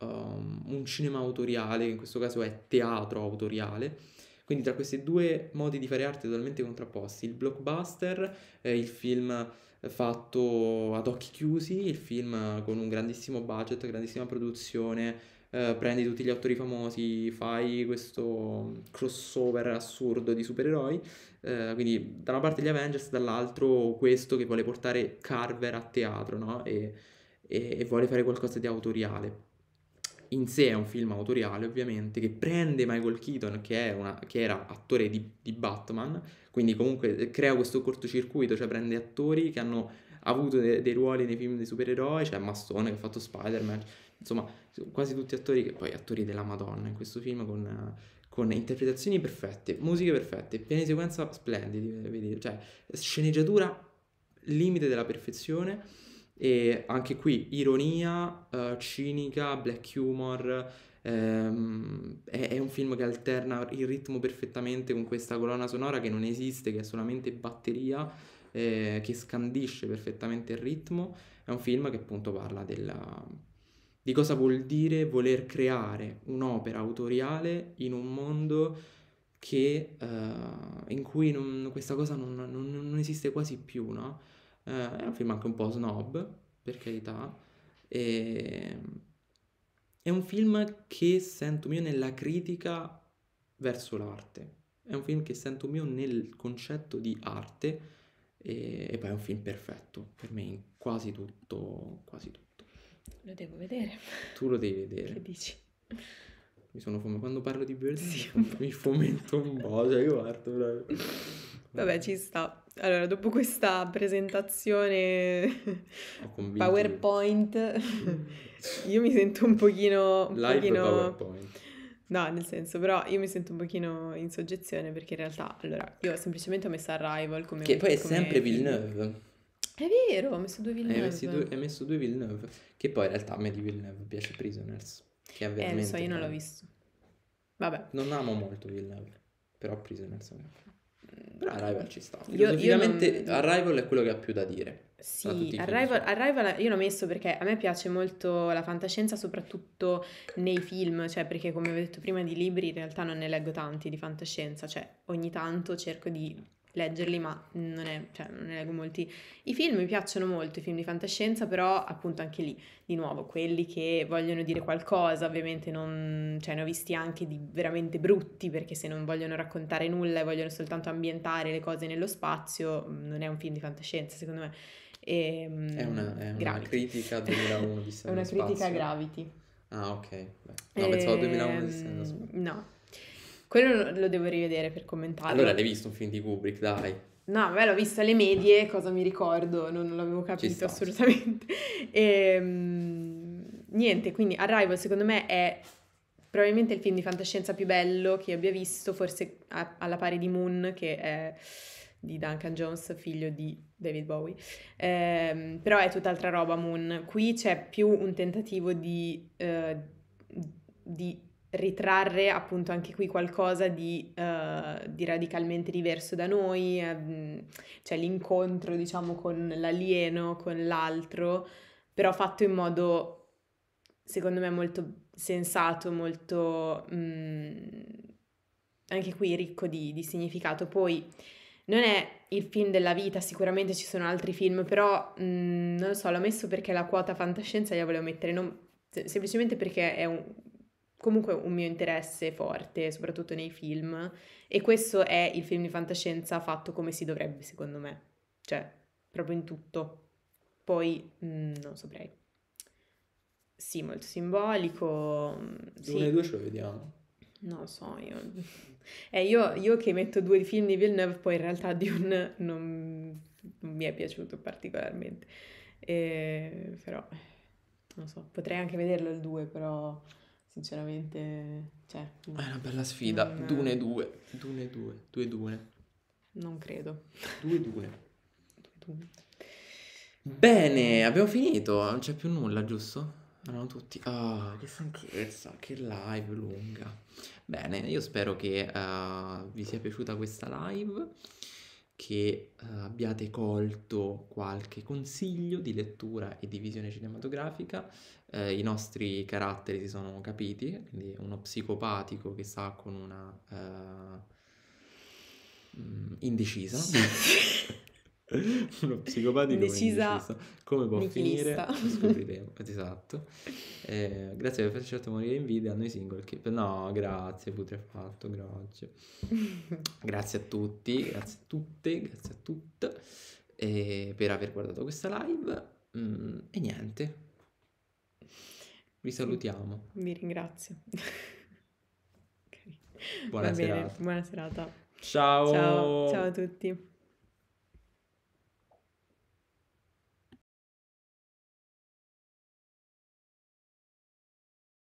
um, un cinema autoriale, che in questo caso è teatro autoriale. Quindi tra questi due modi di fare arte totalmente contrapposti, il blockbuster, eh, il film fatto ad occhi chiusi, il film con un grandissimo budget, grandissima produzione, Uh, prendi tutti gli attori famosi, fai questo um, crossover assurdo di supereroi. Uh, quindi da una parte gli Avengers, dall'altro questo che vuole portare Carver a teatro, no? e, e, e vuole fare qualcosa di autoriale in sé è un film autoriale ovviamente, che prende Michael Keaton che, una, che era attore di, di, Batman, quindi comunque eh, crea questo cortocircuito, cioè prende attori che hanno avuto de- dei ruoli nei film dei supereroi, cioè Mastone che ha fatto Spider-Man, insomma quasi tutti attori, che poi attori della Madonna in questo film con, con interpretazioni perfette, musiche perfette, piene di sequenza splendidi, eh, cioè sceneggiatura limite della perfezione e anche qui ironia, uh, cinica, black humor. Ehm, è, è, un film che alterna il ritmo perfettamente con questa colonna sonora che non esiste, che è solamente batteria, eh, che scandisce perfettamente il ritmo. È un film che appunto parla della, di cosa vuol dire voler creare un'opera autoriale in un mondo che, uh, in cui non, questa cosa non, non, non esiste quasi più, no? Eh, è un film anche un po' snob, per carità. E... È un film che sento mio nella critica verso l'arte. È un film che sento mio nel concetto di arte e, e poi è un film perfetto per me in quasi tutto, quasi tutto. Lo devo vedere. Tu lo devi vedere. Che dici? Mi sono fome... Quando parlo di Bird sì, mi fomento un po', cioè guardo proprio. Vabbè, mm. ci sta. Allora, dopo questa presentazione PowerPoint, io mi sento un pochino... Un Live pochino... PowerPoint. No, nel senso, però io mi sento un pochino in soggezione perché in realtà, allora, io semplicemente ho messo Arrival come... Che poi è sempre Villeneuve. È vero, ho messo due eh, Villeneuve. Hai messo due, hai messo due Villeneuve, che poi in realtà a me di Villeneuve piace Prisoners, che è veramente... Eh, lo so, io non l'ho visto. Vabbè. Non amo molto Villeneuve, però Prisoners... È... Però Arrival ci sta. Filosoficamente io non... Arrival è quello che ha più da dire. Sì, Arrival, Arrival, io l'ho messo perché a me piace molto la fantascienza, soprattutto nei film, cioè perché come ho detto prima di libri in realtà non ne leggo tanti di fantascienza, cioè ogni tanto cerco di leggerli, ma non, è, cioè, non ne leggo molti. I film mi piacciono molto, i film di fantascienza, però appunto anche lì, di nuovo, quelli che vogliono dire qualcosa, ovviamente non, cioè, ne ho visti anche di veramente brutti, perché se non vogliono raccontare nulla e vogliono soltanto ambientare le cose nello spazio, mm, non è un film di fantascienza, secondo me. E, ehm, è una, è una critica 2001 di [laughs] È una critica a Gravity. Ah, ok. Beh. No, e... pensavo 2001 di Stand ehm, No. Quello lo devo rivedere per commentare. Allora l'hai visto un film di Kubrick, dai. No, beh, l'ho vista alle medie, cosa mi ricordo, non, non l'avevo capito assolutamente. [laughs] E, ehm, niente, quindi Arrival secondo me è probabilmente il film di fantascienza più bello che abbia visto, forse a, alla pari di Moon, che è di Duncan Jones, figlio di David Bowie. Eh, però è tutt'altra roba Moon. Qui c'è più un tentativo di, eh, di ritrarre appunto anche qui qualcosa di, uh, di radicalmente diverso da noi, ehm, cioè l'incontro diciamo con l'alieno, con l'altro, però fatto in modo secondo me molto sensato, molto um, anche qui ricco di, di significato. Poi non è il film della vita, sicuramente ci sono altri film, però mh, mm, non lo so, l'ho messo perché la quota fantascienza la volevo mettere, non, semplicemente perché è un, comunque un mio interesse forte, soprattutto nei film, e questo è il film di fantascienza fatto come si dovrebbe, secondo me. Cioè, proprio in tutto. Poi, mh, mm, non saprei. Sì, molto simbolico. Mm, sì. Uno e due ce lo vediamo. Non lo so, io... [laughs] Eh, io, io che metto due film di Villeneuve, poi in realtà Dune non, non mi è piaciuto particolarmente. Eh, però, non so, potrei anche vederlo il 2, però sinceramente, cioè... È una bella sfida, non... Dune 2, Dune 2, due Dune. Non credo. 2 Dune. due Dune. Bene, abbiamo finito, non c'è più nulla, giusto? Erano tutti. oh, che stanchezza, che live lunga. Bene, io spero che uh, vi sia piaciuta questa live che eh, abbiate colto qualche consiglio di lettura e di visione cinematografica. Eh, I nostri caratteri si sono capiti, quindi uno psicopatico che sta con una eh, mm, indecisa. Sì. [laughs] [laughs] uno psicopatico decisa come può finire lo scopriremo esatto eh, grazie per averci fatto certo morire invidia a noi singoli che... no grazie putrefatto grazie [laughs] grazie a tutti grazie a tutte grazie a tutte eh, per aver guardato questa live mm, e niente vi salutiamo vi ringrazio [laughs] okay. buona Va serata bene, buona serata ciao ciao, ciao a tutti